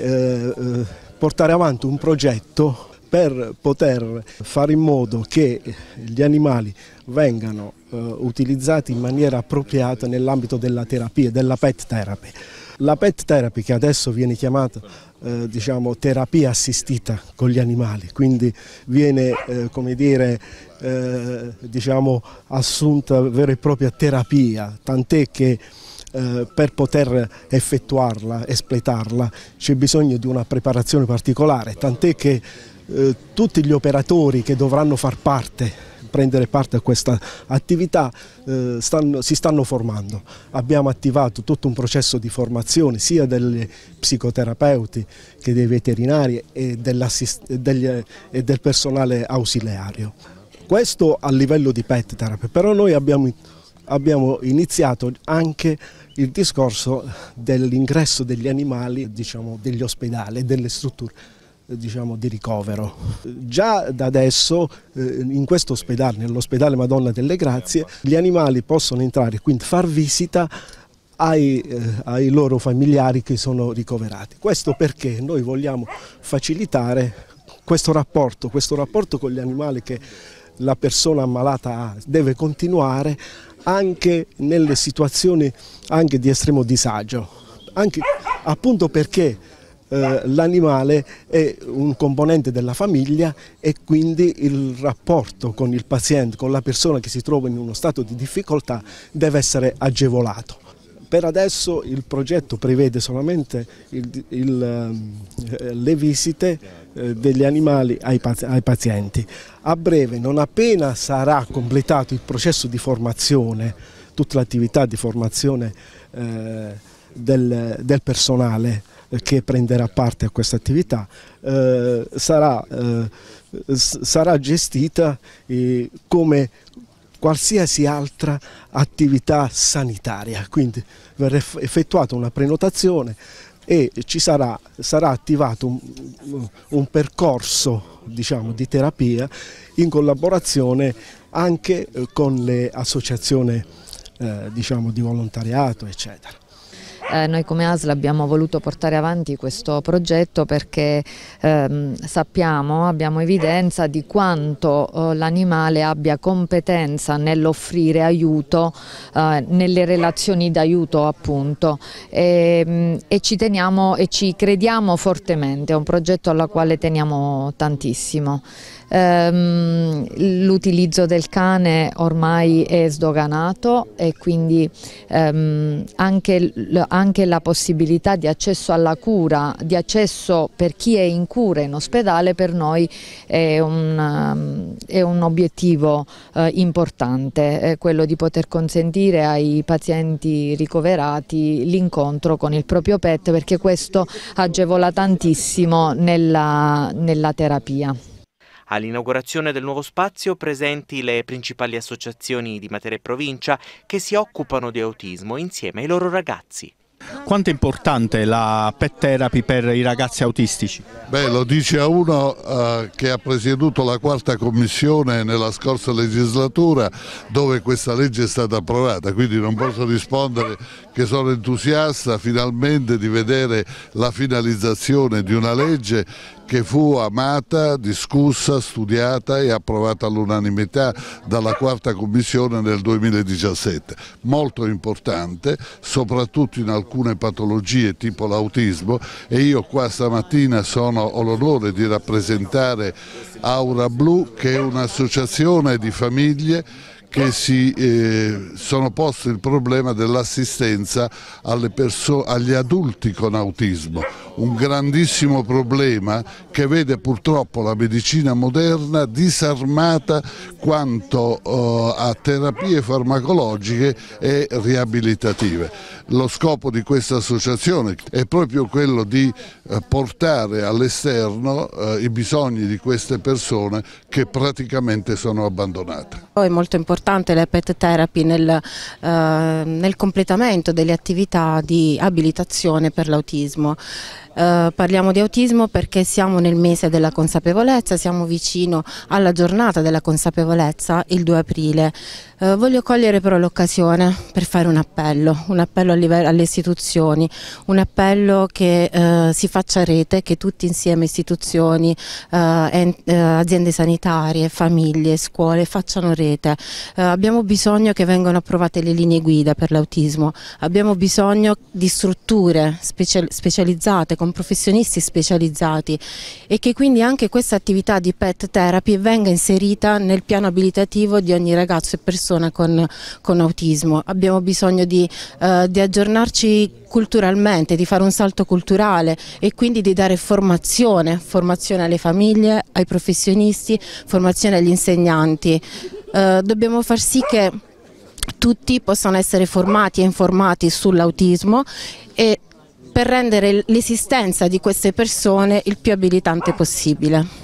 portare avanti un progetto per poter fare in modo che gli animali vengano eh, utilizzati in maniera appropriata nell'ambito della terapia, della pet therapy. La pet therapy che adesso viene chiamata eh, diciamo, terapia assistita con gli animali, quindi viene eh, come dire, eh, diciamo, assunta vera e propria terapia, tant'è che eh, per poter effettuarla, espletarla, c'è bisogno di una preparazione particolare, tant'è che eh, tutti gli operatori che dovranno far parte prendere parte a questa attività eh, stanno, si stanno formando. Abbiamo attivato tutto un processo di formazione sia degli psicoterapeuti che dei veterinari e, degli, e del personale ausiliario. Questo a livello di pet therapy, però noi abbiamo abbiamo iniziato anche il discorso dell'ingresso degli animali diciamo, degli ospedali, delle strutture diciamo, di ricovero. Già da adesso eh, in questo ospedale, nell'ospedale Madonna delle Grazie, gli animali possono entrare, quindi far visita ai, eh, ai, loro familiari che sono ricoverati. Questo perché noi vogliamo facilitare questo rapporto, questo rapporto con gli animali che la persona ammalata ha, deve continuare anche nelle situazioni anche di estremo disagio, anche, appunto perché eh, l'animale è un componente della famiglia e quindi il rapporto con il paziente, con la persona che si trova in uno stato di difficoltà deve essere agevolato. Per adesso il progetto prevede solamente il, il, eh, le visite eh, degli animali ai, ai pazienti. A breve, non appena sarà completato il processo di formazione, tutta l'attività di formazione eh, del, del, personale che prenderà parte a questa attività eh, sarà, eh, sarà, gestita eh, come qualsiasi altra attività sanitaria. Quindi verrà effettuata una prenotazione e ci sarà, sarà attivato un, un percorso diciamo, di terapia in collaborazione anche eh, con le associazioni eh, diciamo, di volontariato eccetera. Eh, noi come ASL abbiamo voluto portare avanti questo progetto perché ehm, sappiamo, abbiamo evidenza di quanto eh, l'animale abbia competenza nell'offrire aiuto, eh, nelle relazioni d'aiuto appunto e, ehm, e, ci teniamo e ci crediamo fortemente, è un progetto alla quale teniamo tantissimo ehm, l'utilizzo del cane ormai è sdoganato e quindi ehm, anche, anche, la possibilità di accesso alla cura, di accesso per chi è in cura in ospedale per noi è un, è un obiettivo eh, importante, quello di poter consentire ai pazienti ricoverati l'incontro con il proprio pet perché questo agevola tantissimo nella, nella terapia. All'inaugurazione del nuovo spazio presenti le principali associazioni di Matera e provincia che si occupano di autismo insieme ai loro ragazzi. Quanto è importante la pet therapy per i ragazzi autistici? Beh, lo dice a uno eh, che ha presieduto la quarta commissione nella scorsa legislatura dove questa legge è stata approvata, quindi non posso rispondere che sono entusiasta finalmente di vedere la finalizzazione di una legge che fu amata, discussa, studiata e approvata all'unanimità dalla quarta commissione nel 2017. Molto importante, soprattutto in alcune patologie tipo l'autismo e io qua stamattina sono, ho l'onore di rappresentare Aura Blu che è un'associazione di famiglie che si eh, sono posti il problema dell'assistenza agli adulti con autismo, un grandissimo problema che vede purtroppo la medicina moderna disarmata quanto eh, a terapie farmacologiche e riabilitative. Lo scopo di questa associazione è proprio quello di eh, portare all'esterno eh, i bisogni di queste persone che praticamente sono abbandonate. È molto importante importante la pet therapy nel, eh, nel completamento delle attività di abilitazione per l'autismo. Eh, parliamo di autismo perché siamo nel mese della consapevolezza, siamo vicino alla giornata della consapevolezza il 2 aprile. Eh, voglio cogliere però l'occasione per fare un appello, un appello alle istituzioni, un appello che eh, si faccia rete, che tutti insieme istituzioni, eh, eh, aziende sanitarie, famiglie, scuole facciano rete. abbiamo bisogno che vengano approvate le linee guida per l'autismo, abbiamo bisogno di strutture specializzate con professionisti specializzati e che quindi anche questa attività di pet therapy venga inserita nel piano abilitativo di ogni ragazzo e persona con, con autismo. Abbiamo bisogno di, eh, di aggiornarci culturalmente, di fare un salto culturale e quindi di dare formazione, formazione alle famiglie, ai professionisti, formazione agli insegnanti. Eh, dobbiamo far sì che tutti possano essere formati e informati sull'autismo e per rendere l'esistenza di queste persone il più abilitante possibile.